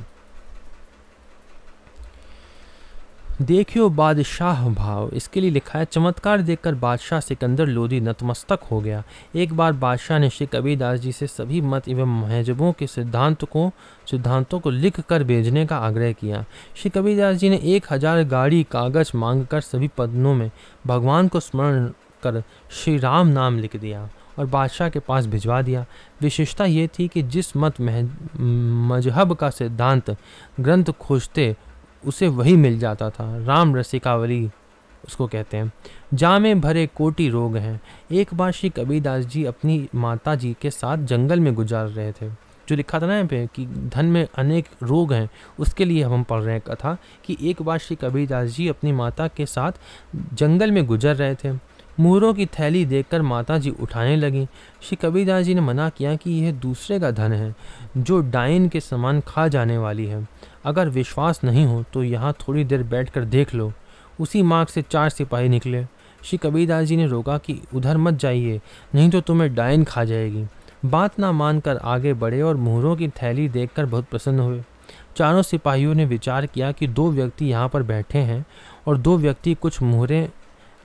देखियो बादशाह भाव इसके लिए लिखा है चमत्कार देखकर बादशाह सिकंदर लोधी नतमस्तक हो गया एक बार बादशाह ने श्री कबीरदास जी से सभी मत एवं महजबों के सिद्धांत को सिद्धांतों को लिख कर भेजने का आग्रह किया श्री कबीरदास जी ने एक हजार गाड़ी कागज मांगकर सभी पदनों में भगवान को स्मरण कर श्री राम नाम लिख दिया और बादशाह के पास भिजवा दिया विशेषता ये थी कि जिस मत मजहब का सिद्धांत ग्रंथ खोजते उसे वही मिल जाता था राम रसिकावली उसको कहते हैं जामे भरे कोटि रोग हैं एक बार श्री कबीरदास जी अपनी माता जी के साथ जंगल में गुजार रहे थे जो लिखा था ना यहाँ पे कि धन में अनेक रोग हैं उसके लिए हम पढ़ रहे कथा कि एक बार श्री कबीरदास जी अपनी माता के साथ जंगल में गुजर रहे थे मोरों की थैली देखकर माता जी उठाने लगीं श्री कबीरदास जी ने मना किया कि यह दूसरे का धन है जो डाइन के समान खा जाने वाली है अगर विश्वास नहीं हो तो यहाँ थोड़ी देर बैठ कर देख लो उसी मार्ग से चार सिपाही निकले श्री कबीरदास जी ने रोका कि उधर मत जाइए नहीं तो तुम्हें डाइन खा जाएगी बात ना मानकर आगे बढ़े और मोहरों की थैली देखकर बहुत प्रसन्न हुए चारों सिपाहियों ने विचार किया कि दो व्यक्ति यहाँ पर बैठे हैं और दो व्यक्ति कुछ मोहरें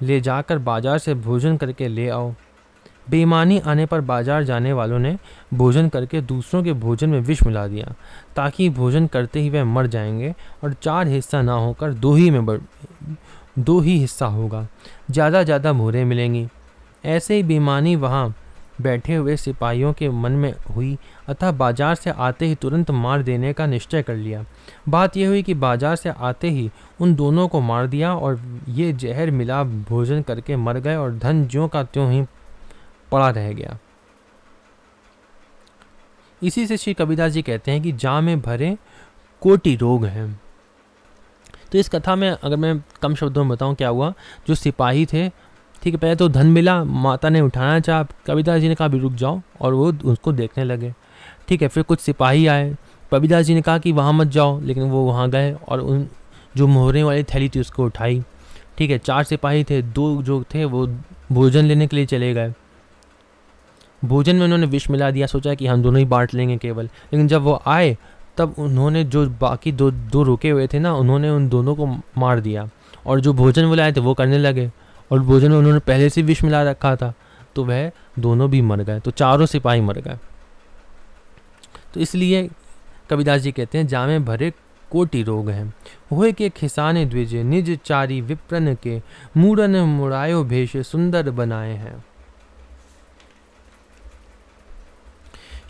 ले जाकर बाजार से भोजन करके ले आओ बेईमानी आने पर बाजार जाने वालों ने भोजन करके दूसरों के भोजन में विष मिला दिया ताकि भोजन करते ही वह मर जाएंगे और चार हिस्सा ना होकर दो ही में बढ़ दो ही हिस्सा होगा ज़्यादा ज़्यादा मोहरें मिलेंगी ऐसे ही बेईमानी वहाँ बैठे हुए सिपाहियों के मन में हुई अतः बाजार से आते ही तुरंत मार देने का निश्चय कर लिया बात यह हुई कि बाजार से आते ही उन दोनों को मार दिया और ये जहर मिला भोजन करके मर गए और धन ज्यों का त्यों ही पड़ा रह गया इसी से श्री कबीरदास जी कहते हैं कि जा में भरे कोटि रोग हैं तो इस कथा में अगर मैं कम शब्दों में बताऊं क्या हुआ जो सिपाही थे ठीक है पहले तो धन मिला माता ने उठाना चाह कविता जी ने कहा भी रुक जाओ और वो उसको देखने लगे ठीक है फिर कुछ सिपाही आए पबीदास जी ने कहा कि वहाँ मत जाओ लेकिन वो वहाँ गए और उन जो मोहरे वाली थैली थी उसको उठाई ठीक है चार सिपाही थे दो जो थे वो भोजन लेने के लिए चले गए भोजन में उन्होंने विष मिला दिया सोचा कि हम दोनों ही बांट लेंगे केवल लेकिन जब वो आए तब उन्होंने जो बाकी दो दो रुके हुए थे ना उन्होंने उन दोनों को मार दिया और जो भोजन वो लाए थे वो करने लगे और भोजन में उन्होंने पहले से विष मिला रखा था तो वह दोनों भी मर गए तो चारों सिपाही मर गए तो इसलिए कविदास जी कहते हैं जामे भरे कोटि रोग हैं होए के खिसाने द्विज निज चारी विप्रन के मूरन मुड़ायो भेष सुंदर बनाए हैं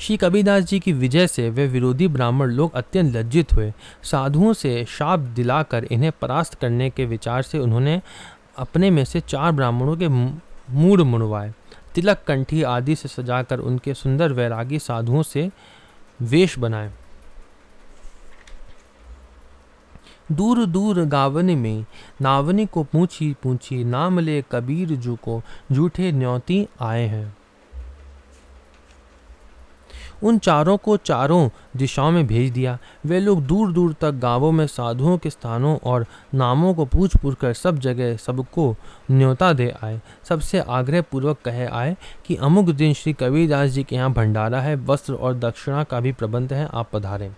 श्री कबीरदास जी की विजय से वे विरोधी ब्राह्मण लोग अत्यंत लज्जित हुए साधुओं से शाप दिलाकर इन्हें परास्त करने के विचार से उन्होंने अपने में से चार ब्राह्मणों के मूड मुड़वाए तिलक कंठी आदि से सजाकर उनके सुंदर वैरागी साधुओं से वेश बनाए दूर दूर गावन में नावनी को पूछी पूछी नाम ले कबीर जू को झूठे न्योती आए हैं उन चारों को चारों दिशाओं में भेज दिया वे लोग दूर दूर तक गांवों में साधुओं के स्थानों और नामों को पूछ पूछ कर सब जगह सबको न्योता दे आए सबसे आग्रह पूर्वक कहे आए कि अमुक दिन श्री कबीरदास जी के यहाँ भंडारा है वस्त्र और दक्षिणा का भी प्रबंध है आप पधारें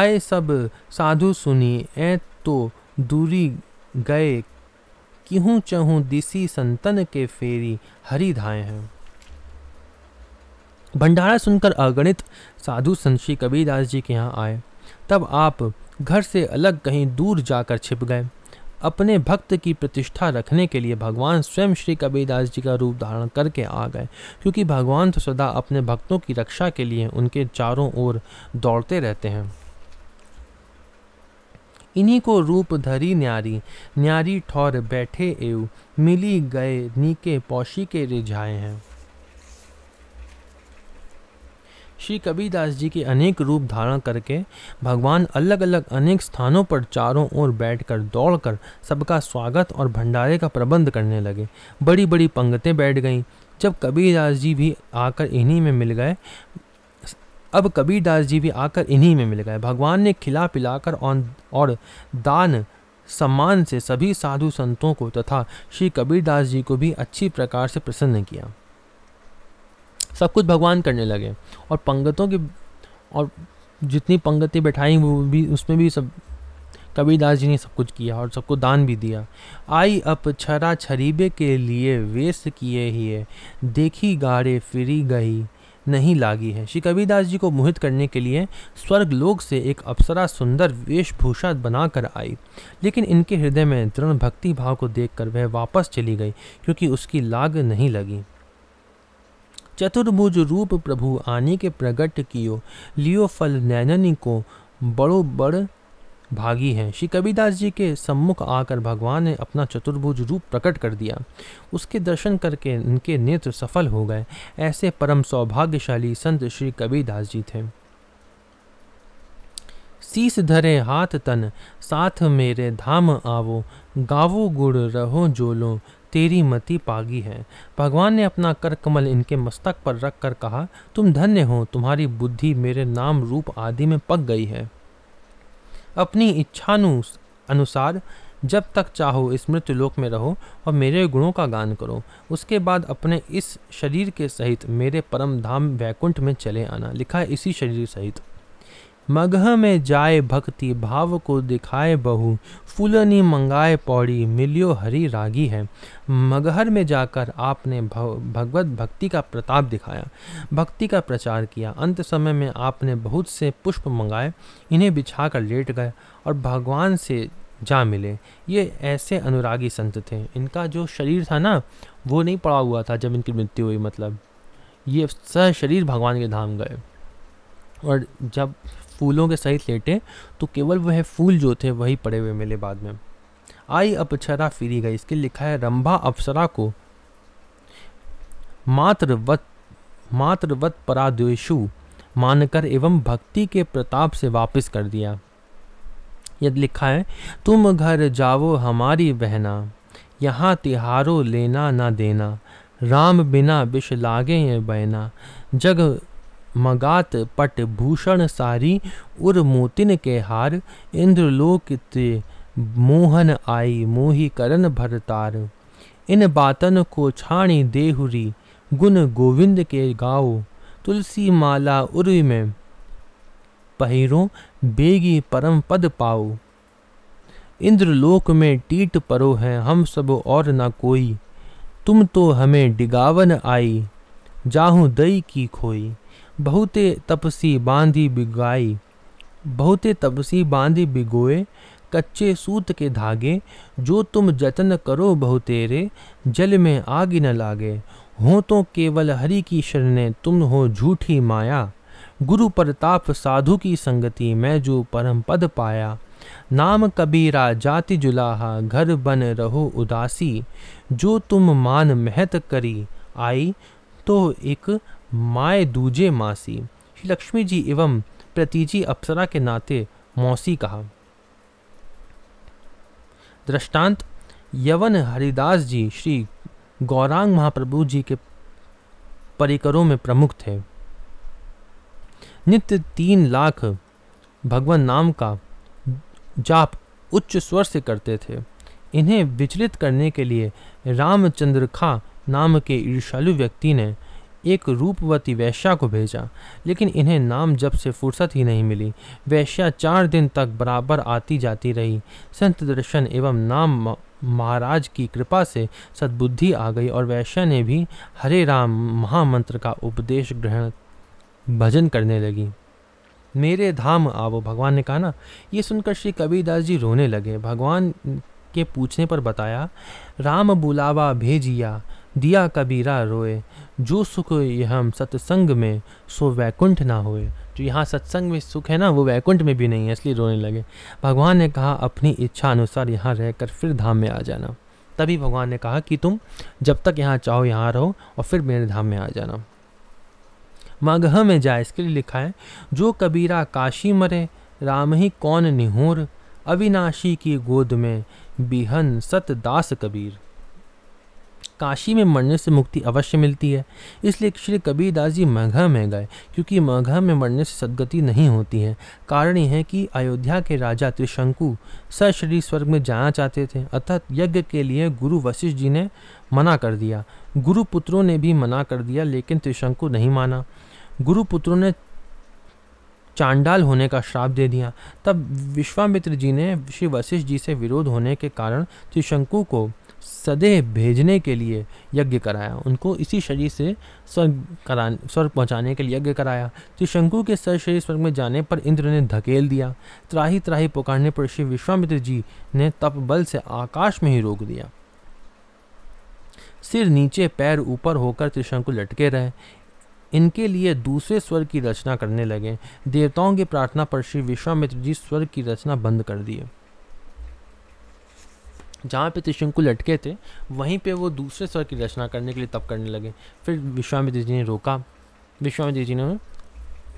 आए सब साधु सुनी ऐ तो दूरी गए किहूँ चहूँ दिसी संतन के फेरी हरी धाए हैं भंडारा सुनकर अगणित साधु संशी कबीरदास जी के यहाँ आए तब आप घर से अलग कहीं दूर जाकर छिप गए अपने भक्त की प्रतिष्ठा रखने के लिए भगवान स्वयं श्री कबीरदास जी का रूप धारण करके आ गए क्योंकि भगवान तो सदा अपने भक्तों की रक्षा के लिए उनके चारों ओर दौड़ते रहते हैं इन्हीं को रूप धरी न्यारी न्यारी ठौर बैठे एव मिली गए नीके पौशी के रिझाए हैं श्री कबीरदास जी के अनेक रूप धारण करके भगवान अलग अलग अनेक स्थानों पर चारों ओर बैठकर दौड़कर सबका स्वागत और भंडारे का प्रबंध करने लगे बड़ी बड़ी पंगतें बैठ गईं जब कबीरदास जी भी आकर इन्हीं में मिल गए अब कबीरदास जी भी आकर इन्हीं में मिल गए भगवान ने खिला पिलाकर और दान सम्मान से सभी साधु संतों को तथा श्री कबीरदास जी को भी अच्छी प्रकार से प्रसन्न किया सब कुछ भगवान करने लगे और पंगतों की और जितनी पंगतें बैठाई वो भी उसमें भी सब कबीरदास जी ने सब कुछ किया और सबको दान भी दिया आई अप छरा छरीबे के लिए वेस्ट किए ही देखी गारे फिरी गई नहीं लागी है श्री कबीरदास जी को मोहित करने के लिए स्वर्ग लोक से एक अप्सरा सुंदर वेशभूषा बनाकर आई लेकिन इनके हृदय में दृढ़ भक्ति भाव को देखकर वह वापस चली गई क्योंकि उसकी लाग नहीं लगी चतुर्भुज रूप प्रभु आने के प्रकट कियो लियो फल नैननी को बड़ो बड़ भागी हैं श्री कबीरदास जी के सम्मुख आकर भगवान ने अपना चतुर्भुज रूप प्रकट कर दिया उसके दर्शन करके उनके नेत्र सफल हो गए ऐसे परम सौभाग्यशाली संत श्री कबीरदास जी थे शीस धरे हाथ तन साथ मेरे धाम आवो गावो गुड़ रहो जोलो तेरी मति पागी है भगवान ने अपना कर कमल इनके मस्तक पर रख कर कहा तुम धन्य हो तुम्हारी बुद्धि मेरे नाम रूप आदि में पक गई है अपनी इच्छानु अनुसार जब तक चाहो इस मृत्युलोक में रहो और मेरे गुणों का गान करो उसके बाद अपने इस शरीर के सहित मेरे परम धाम वैकुंठ में चले आना लिखा है इसी शरीर सहित मगह में जाए भक्ति भाव को दिखाए बहु फूलनी मंगाए पौड़ी मिलियो हरी रागी है मगहर में जाकर आपने भगवत भक्ति का प्रताप दिखाया भक्ति का प्रचार किया अंत समय में आपने बहुत से पुष्प मंगाए इन्हें बिछा कर लेट गए और भगवान से जा मिले ये ऐसे अनुरागी संत थे इनका जो शरीर था ना वो नहीं पड़ा हुआ था जब इनकी मृत्यु हुई मतलब ये सह शरीर भगवान के धाम गए और जब फूलों के सहित लेटे तो केवल वह फूल जो थे वही पड़े हुए मिले बाद में आई अपक्षरा फिरी गई इसके लिखा है रंभा अप्सरा को मातृवत मातृवत पराद्वेशु मानकर एवं भक्ति के प्रताप से वापस कर दिया यदि लिखा है तुम घर जाओ हमारी बहना यहाँ तिहारो लेना ना देना राम बिना विष लागे हैं बहना जग मगात पट भूषण सारी उर मोतिन के हार इंद्रलोक ते मोहन आई मोहि करण भरतार इन बातन को छाणी देहुरी गुण गोविंद के गाओ तुलसी माला उर्वी में पहिरो बेगी परम पद पाओ इंद्रलोक में टीट परो है हम सब और न कोई तुम तो हमें डिगावन आई जाहु दई की खोई बहुते तपसी बांधी बिगाई बहुते तपसी बांधी बिगोए कच्चे सूत के धागे जो तुम जतन करो बहुतेरे जल में आग न लागे हो तो केवल हरि की शरण तुम हो झूठी माया गुरु प्रताप साधु की संगति में जो परम पद पाया नाम कबीरा जाति जुलाहा घर बन रहो उदासी जो तुम मान महत करी आई तो एक माए दूजे मासी श्री लक्ष्मी जी एवं प्रतीजी अप्सरा के नाते मौसी कहा दृष्टांत यवन हरिदास जी श्री गौरांग महाप्रभु जी के परिकरों में प्रमुख थे नित्य तीन लाख भगवान नाम का जाप उच्च स्वर से करते थे इन्हें विचलित करने के लिए रामचंद्र खा नाम के ईर्षालु व्यक्ति ने एक रूपवती वैश्या को भेजा लेकिन इन्हें नाम जब से फुर्सत ही नहीं मिली वैश्या चार दिन तक बराबर आती जाती रही संत दर्शन एवं नाम महाराज की कृपा से सद्बुद्धि आ गई और वैश्या ने भी हरे राम महामंत्र का उपदेश ग्रहण भजन करने लगी मेरे धाम आवो भगवान ने कहा ना ये सुनकर श्री कबीरदास जी रोने लगे भगवान के पूछने पर बताया राम बुलावा भेजिया दिया कबीरा रोए जो सुख यह हम सत्संग में सो वैकुंठ ना होए जो यहाँ सत्संग में सुख है ना वो वैकुंठ में भी नहीं है इसलिए रोने लगे भगवान ने कहा अपनी इच्छा अनुसार यहाँ रहकर फिर धाम में आ जाना तभी भगवान ने कहा कि तुम जब तक यहाँ चाहो यहाँ रहो और फिर मेरे धाम में आ जाना मगह में जाए इसके लिए लिखा है जो कबीरा काशी मरे राम ही कौन निहोर अविनाशी की गोद में बिहन सत दास कबीर काशी में मरने से मुक्ति अवश्य मिलती है इसलिए श्री कबीरदास जी मघा में गए क्योंकि मघा में मरने से सदगति नहीं होती है कारण यह है कि अयोध्या के राजा त्रिशंकु सश्री स्वर्ग में जाना चाहते थे अर्थात यज्ञ के लिए गुरु वशिष्ठ जी ने मना कर दिया गुरुपुत्रों ने भी मना कर दिया लेकिन त्रिशंकु नहीं माना गुरुपुत्रों ने चांडाल होने का श्राप दे दिया तब विश्वामित्र जी ने श्री वशिष्ठ जी से विरोध होने के कारण त्रिशंकु को सदैव भेजने के लिए यज्ञ कराया उनको इसी शरीर से स्वर्ग करा स्वर्ग पहुँचाने के लिए यज्ञ कराया तो शंकु के सर शरीर स्वर्ग में जाने पर इंद्र ने धकेल दिया त्राही त्राही पुकारने पर श्री विश्वामित्र जी ने तप बल से आकाश में ही रोक दिया सिर नीचे पैर ऊपर होकर त्रिशंकु लटके रहे इनके लिए दूसरे स्वर की रचना करने लगे देवताओं की प्रार्थना पर श्री विश्वामित्र जी स्वर की रचना बंद कर दिए जहाँ पे त्रिशंकु लटके थे वहीं पे वो दूसरे स्वर की रचना करने के लिए तप करने लगे फिर विश्वामित्र जी ने रोका विश्वामित्र जी ने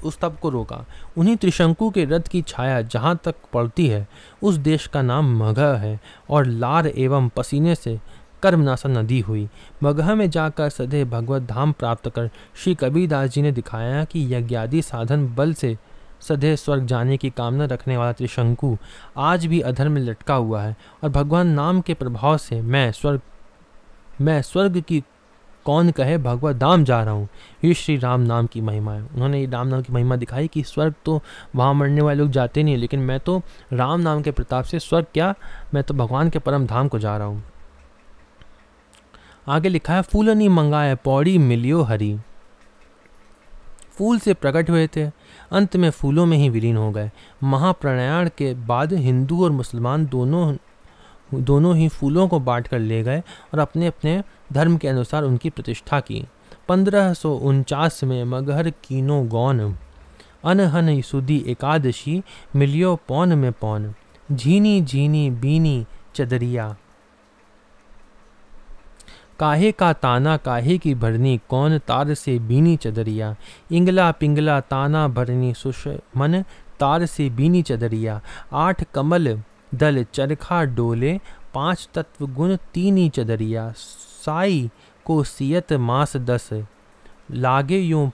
उस तप को रोका उन्हीं त्रिशंकु के रथ की छाया जहाँ तक पड़ती है उस देश का नाम मगह है और लार एवं पसीने से कर्मनाशा नदी हुई मगह में जाकर सदैव भगवत धाम प्राप्त कर श्री कबीरदास जी ने दिखाया कि यज्ञादि साधन बल से सदैव स्वर्ग जाने की कामना रखने वाला त्रिशंकु आज भी अधर्म में लटका हुआ है और भगवान नाम के प्रभाव से मैं स्वर्ग मैं स्वर्ग की कौन कहे भगवत धाम जा रहा हूँ ये श्री राम नाम की महिमा है उन्होंने ये राम नाम की महिमा दिखाई कि स्वर्ग तो वहाँ मरने वाले लोग जाते नहीं लेकिन मैं तो राम नाम के प्रताप से स्वर्ग क्या मैं तो भगवान के परम धाम को जा रहा हूँ आगे लिखा है फूलनी मंगाए पौड़ी मिलियो हरी फूल से प्रकट हुए थे अंत में फूलों में ही विलीन हो गए महाप्रणायण के बाद हिंदू और मुसलमान दोनों दोनों ही फूलों को बांट कर ले गए और अपने अपने धर्म के अनुसार उनकी प्रतिष्ठा की पंद्रह में मगहर कीनो गौन अनहन सुदी एकादशी मिलियो पौन में पौन झीनी झीनी बीनी चदरिया काहे का ताना काहे की भरनी कौन तार से बीनी चदरिया इंगला पिंगला ताना भरनी सुश मन तार से बीनी चदरिया आठ कमल दल चरखा डोले पांच तत्व गुण तीनी चदरिया साई को सियत मास दस लागे यूं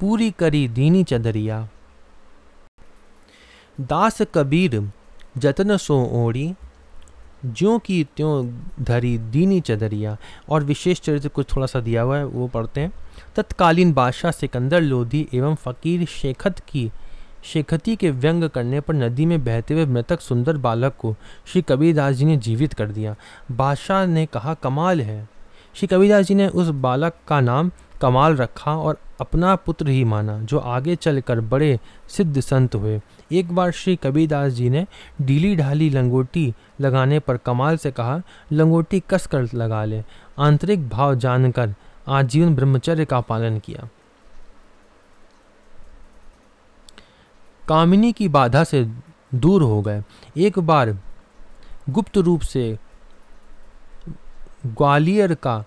पूरी करी दीनी चदरिया दास कबीर जतन सो ओड़ी ज्यों की त्यों धरी दीनी चदरिया और विशेष चरित्र कुछ थोड़ा सा दिया हुआ है वो पढ़ते हैं तत्कालीन बादशाह सिकंदर लोधी एवं फ़कीर शेखत की शेखती के व्यंग करने पर नदी में बहते हुए मृतक सुंदर बालक को श्री कबीरदास जी ने जीवित कर दिया बादशाह ने कहा कमाल है श्री कबीरदास जी ने उस बालक का नाम कमाल रखा और अपना पुत्र ही माना जो आगे चलकर बड़े सिद्ध संत हुए एक बार श्री कबीरदास जी ने ढीली ढाली लंगोटी लगाने पर कमाल से कहा लंगोटी कस कर लगा ले आंतरिक भाव जानकर आजीवन ब्रह्मचर्य का पालन किया कामिनी की बाधा से दूर हो गए एक बार गुप्त रूप से ग्वालियर का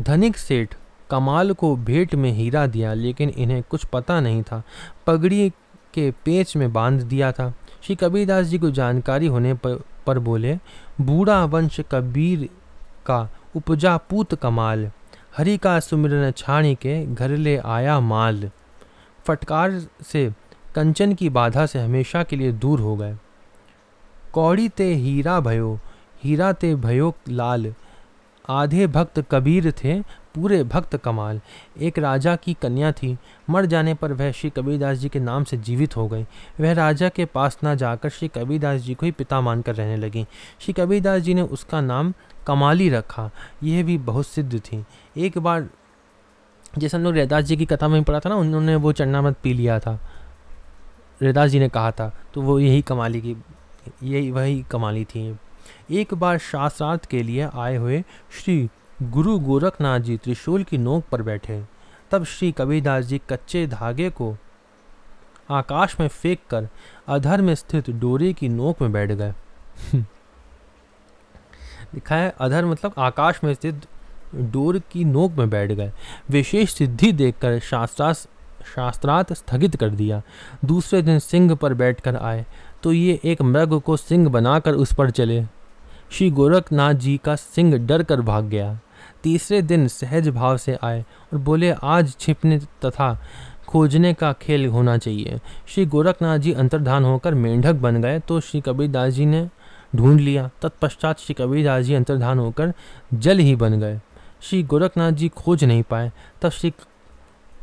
धनिक सेठ कमाल को भेंट में हीरा दिया लेकिन इन्हें कुछ पता नहीं था पगड़ी के पेच में बांध दिया था श्री कबीरदास जी को जानकारी होने पर, पर बोले बूढ़ा वंश कबीर का उपजा पूत कमाल हरि का सुमिरन छाणी के घर ले आया माल फटकार से कंचन की बाधा से हमेशा के लिए दूर हो गए कौड़ी ते हीरा भयो हीरा ते भयो लाल आधे भक्त कबीर थे पूरे भक्त कमाल एक राजा की कन्या थी मर जाने पर वह श्री कबीरदास जी के नाम से जीवित हो गई वह राजा के पास ना जाकर श्री कबीरदास जी को ही पिता मानकर रहने लगी श्री कबीरदास जी ने उसका नाम कमाली रखा यह भी बहुत सिद्ध थी एक बार जैसे हमने लोग रैदास जी की कथा में पढ़ा था ना उन्होंने वो चरणामत पी लिया था रैदास जी ने कहा था तो वो यही कमाली की यही वही कमाली थी एक बार शास्त्रार्थ के लिए आए हुए श्री गुरु गोरखनाथ जी त्रिशूल की नोक पर बैठे तब श्री कबीरदास जी कच्चे धागे को आकाश में फेंक कर अधर में स्थित डोरी की नोक में बैठ गए लिखा है अधर मतलब आकाश में स्थित डोर की नोक में बैठ गए विशेष सिद्धि देखकर शास्त्रास शास्त्रार्थ स्थगित कर दिया दूसरे दिन सिंह पर बैठकर आए तो ये एक मृग को सिंह बनाकर उस पर चले श्री गोरखनाथ जी का सिंह डर कर भाग गया तीसरे दिन सहज भाव से आए और बोले आज छिपने तथा खोजने का खेल होना चाहिए श्री गोरखनाथ जी अंतर्धान होकर मेंढक बन गए तो श्री कबीरदास जी ने ढूंढ लिया तत्पश्चात श्री कबीरदास जी अंतर्धान होकर जल ही बन गए श्री गोरखनाथ जी खोज नहीं पाए तब श्री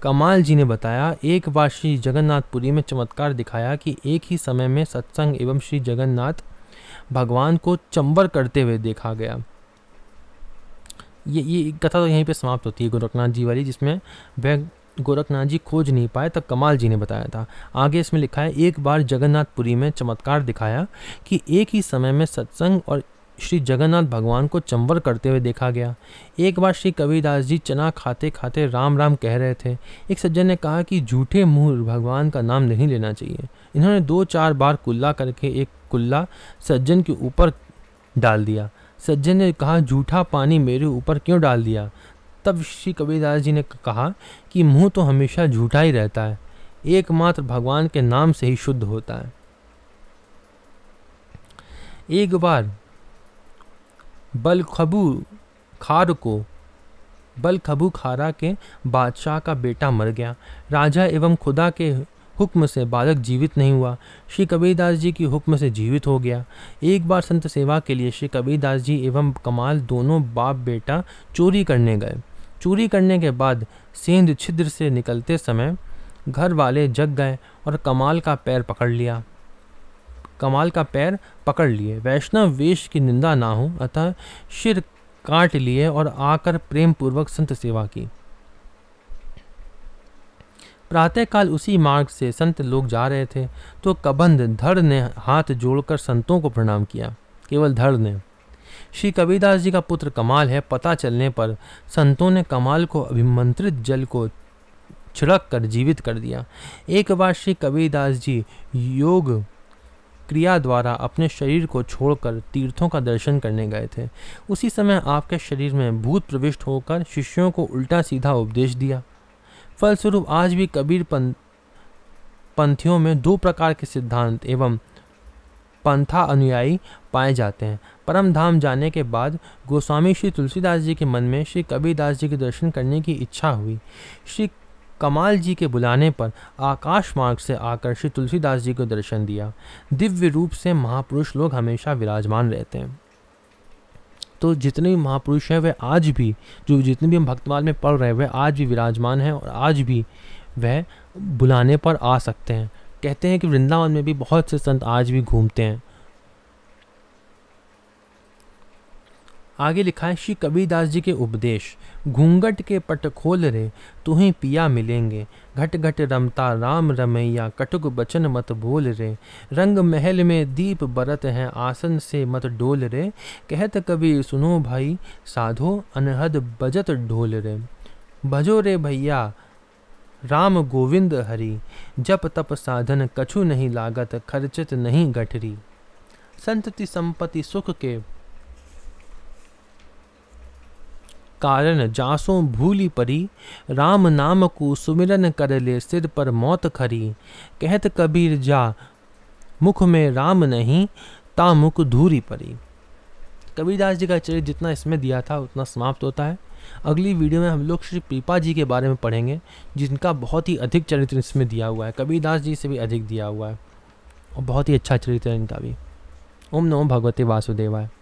कमाल जी ने बताया एक बार श्री जगन्नाथपुरी में चमत्कार दिखाया कि एक ही समय में सत्संग एवं श्री जगन्नाथ भगवान को चंबर करते हुए देखा गया ये ये कथा तो यहीं पे समाप्त होती है गोरखनाथ जी वाली जिसमें वह गोरखनाथ जी खोज नहीं पाए तब कमाल जी ने बताया था आगे इसमें लिखा है एक बार जगन्नाथपुरी में चमत्कार दिखाया कि एक ही समय में सत्संग और श्री जगन्नाथ भगवान को चंबर करते हुए देखा गया एक बार श्री कबीरदास जी चना खाते खाते राम राम कह रहे थे एक सज्जन ने कहा कि झूठे मुँह भगवान का नाम नहीं लेना चाहिए इन्होंने दो चार बार कुल्ला करके एक कुल्ला सज्जन के ऊपर डाल दिया सज्जन ने कहा जूठा पानी मेरे ऊपर क्यों डाल दिया तब श्री कबीरदास जी ने कहा कि मुंह तो हमेशा झूठा ही रहता है एकमात्र भगवान के नाम से ही शुद्ध होता है एक बार बलखबू खार को बलखबू खारा के बादशाह का बेटा मर गया राजा एवं खुदा के हुक्म से बालक जीवित नहीं हुआ श्री कबीरदास जी की हुक्म से जीवित हो गया एक बार संत सेवा के लिए श्री कबीरदास जी एवं कमाल दोनों बाप बेटा चोरी करने गए चोरी करने के बाद सेंध छिद्र से निकलते समय घर वाले जग गए और कमाल का पैर पकड़ लिया कमाल का पैर पकड़ लिए वैष्णव वेश की निंदा ना हो अतः शिर काट लिए और आकर प्रेम पूर्वक संत सेवा की प्रातःकाल उसी मार्ग से संत लोग जा रहे थे तो कबंध धड़ ने हाथ जोड़कर संतों को प्रणाम किया केवल धड़ ने श्री कबीरदास जी का पुत्र कमाल है पता चलने पर संतों ने कमाल को अभिमंत्रित जल को छिड़क कर जीवित कर दिया एक बार श्री कबीरदास जी योग क्रिया द्वारा अपने शरीर को छोड़कर तीर्थों का दर्शन करने गए थे उसी समय आपके शरीर में भूत प्रविष्ट होकर शिष्यों को उल्टा सीधा उपदेश दिया फलस्वरूप आज भी कबीर पंथ पंथियों में दो प्रकार के सिद्धांत एवं पंथा अनुयायी पाए जाते हैं परम धाम जाने के बाद गोस्वामी श्री तुलसीदास जी के मन में श्री कबीरदास जी के दर्शन करने की इच्छा हुई श्री कमाल जी के बुलाने पर आकाश मार्ग से आकर श्री तुलसीदास जी को दर्शन दिया दिव्य रूप से महापुरुष लोग हमेशा विराजमान रहते हैं तो जितने भी महापुरुष हैं वह आज भी जो जितने भी हम भक्तमाल में पढ़ रहे हैं वह आज भी विराजमान हैं और आज भी वह बुलाने पर आ सकते हैं कहते हैं कि वृंदावन में भी बहुत से संत आज भी घूमते हैं आगे लिखा है श्री कबीरदास जी के उपदेश घूंघट के पट खोल रहे तुम्हें पिया मिलेंगे घट घट रमता राम रमैया कटुक बचन मत बोल रे रंग महल में दीप बरत हैं आसन से मत डोल रे कहत कभी सुनो भाई साधो अनहद बजत ढोल रे भजो रे भैया राम गोविंद हरि जप तप साधन कछु नहीं लागत खर्चत नहीं गठरी संतति संपत्ति सुख के कारण जासों भूली परी राम नाम को सुमिरन कर ले सिर पर मौत खरी कहत कबीर जा मुख में राम नहीं ता मुख धूरी परी कबीरदास जी का चरित्र जितना इसमें दिया था उतना समाप्त होता है अगली वीडियो में हम लोग श्री पीपा जी के बारे में पढ़ेंगे जिनका बहुत ही अधिक चरित्र इसमें दिया हुआ है कबीरदास जी से भी अधिक दिया हुआ है और बहुत ही अच्छा चरित्र है इनका भी ओम नमो भगवते वासुदेवाय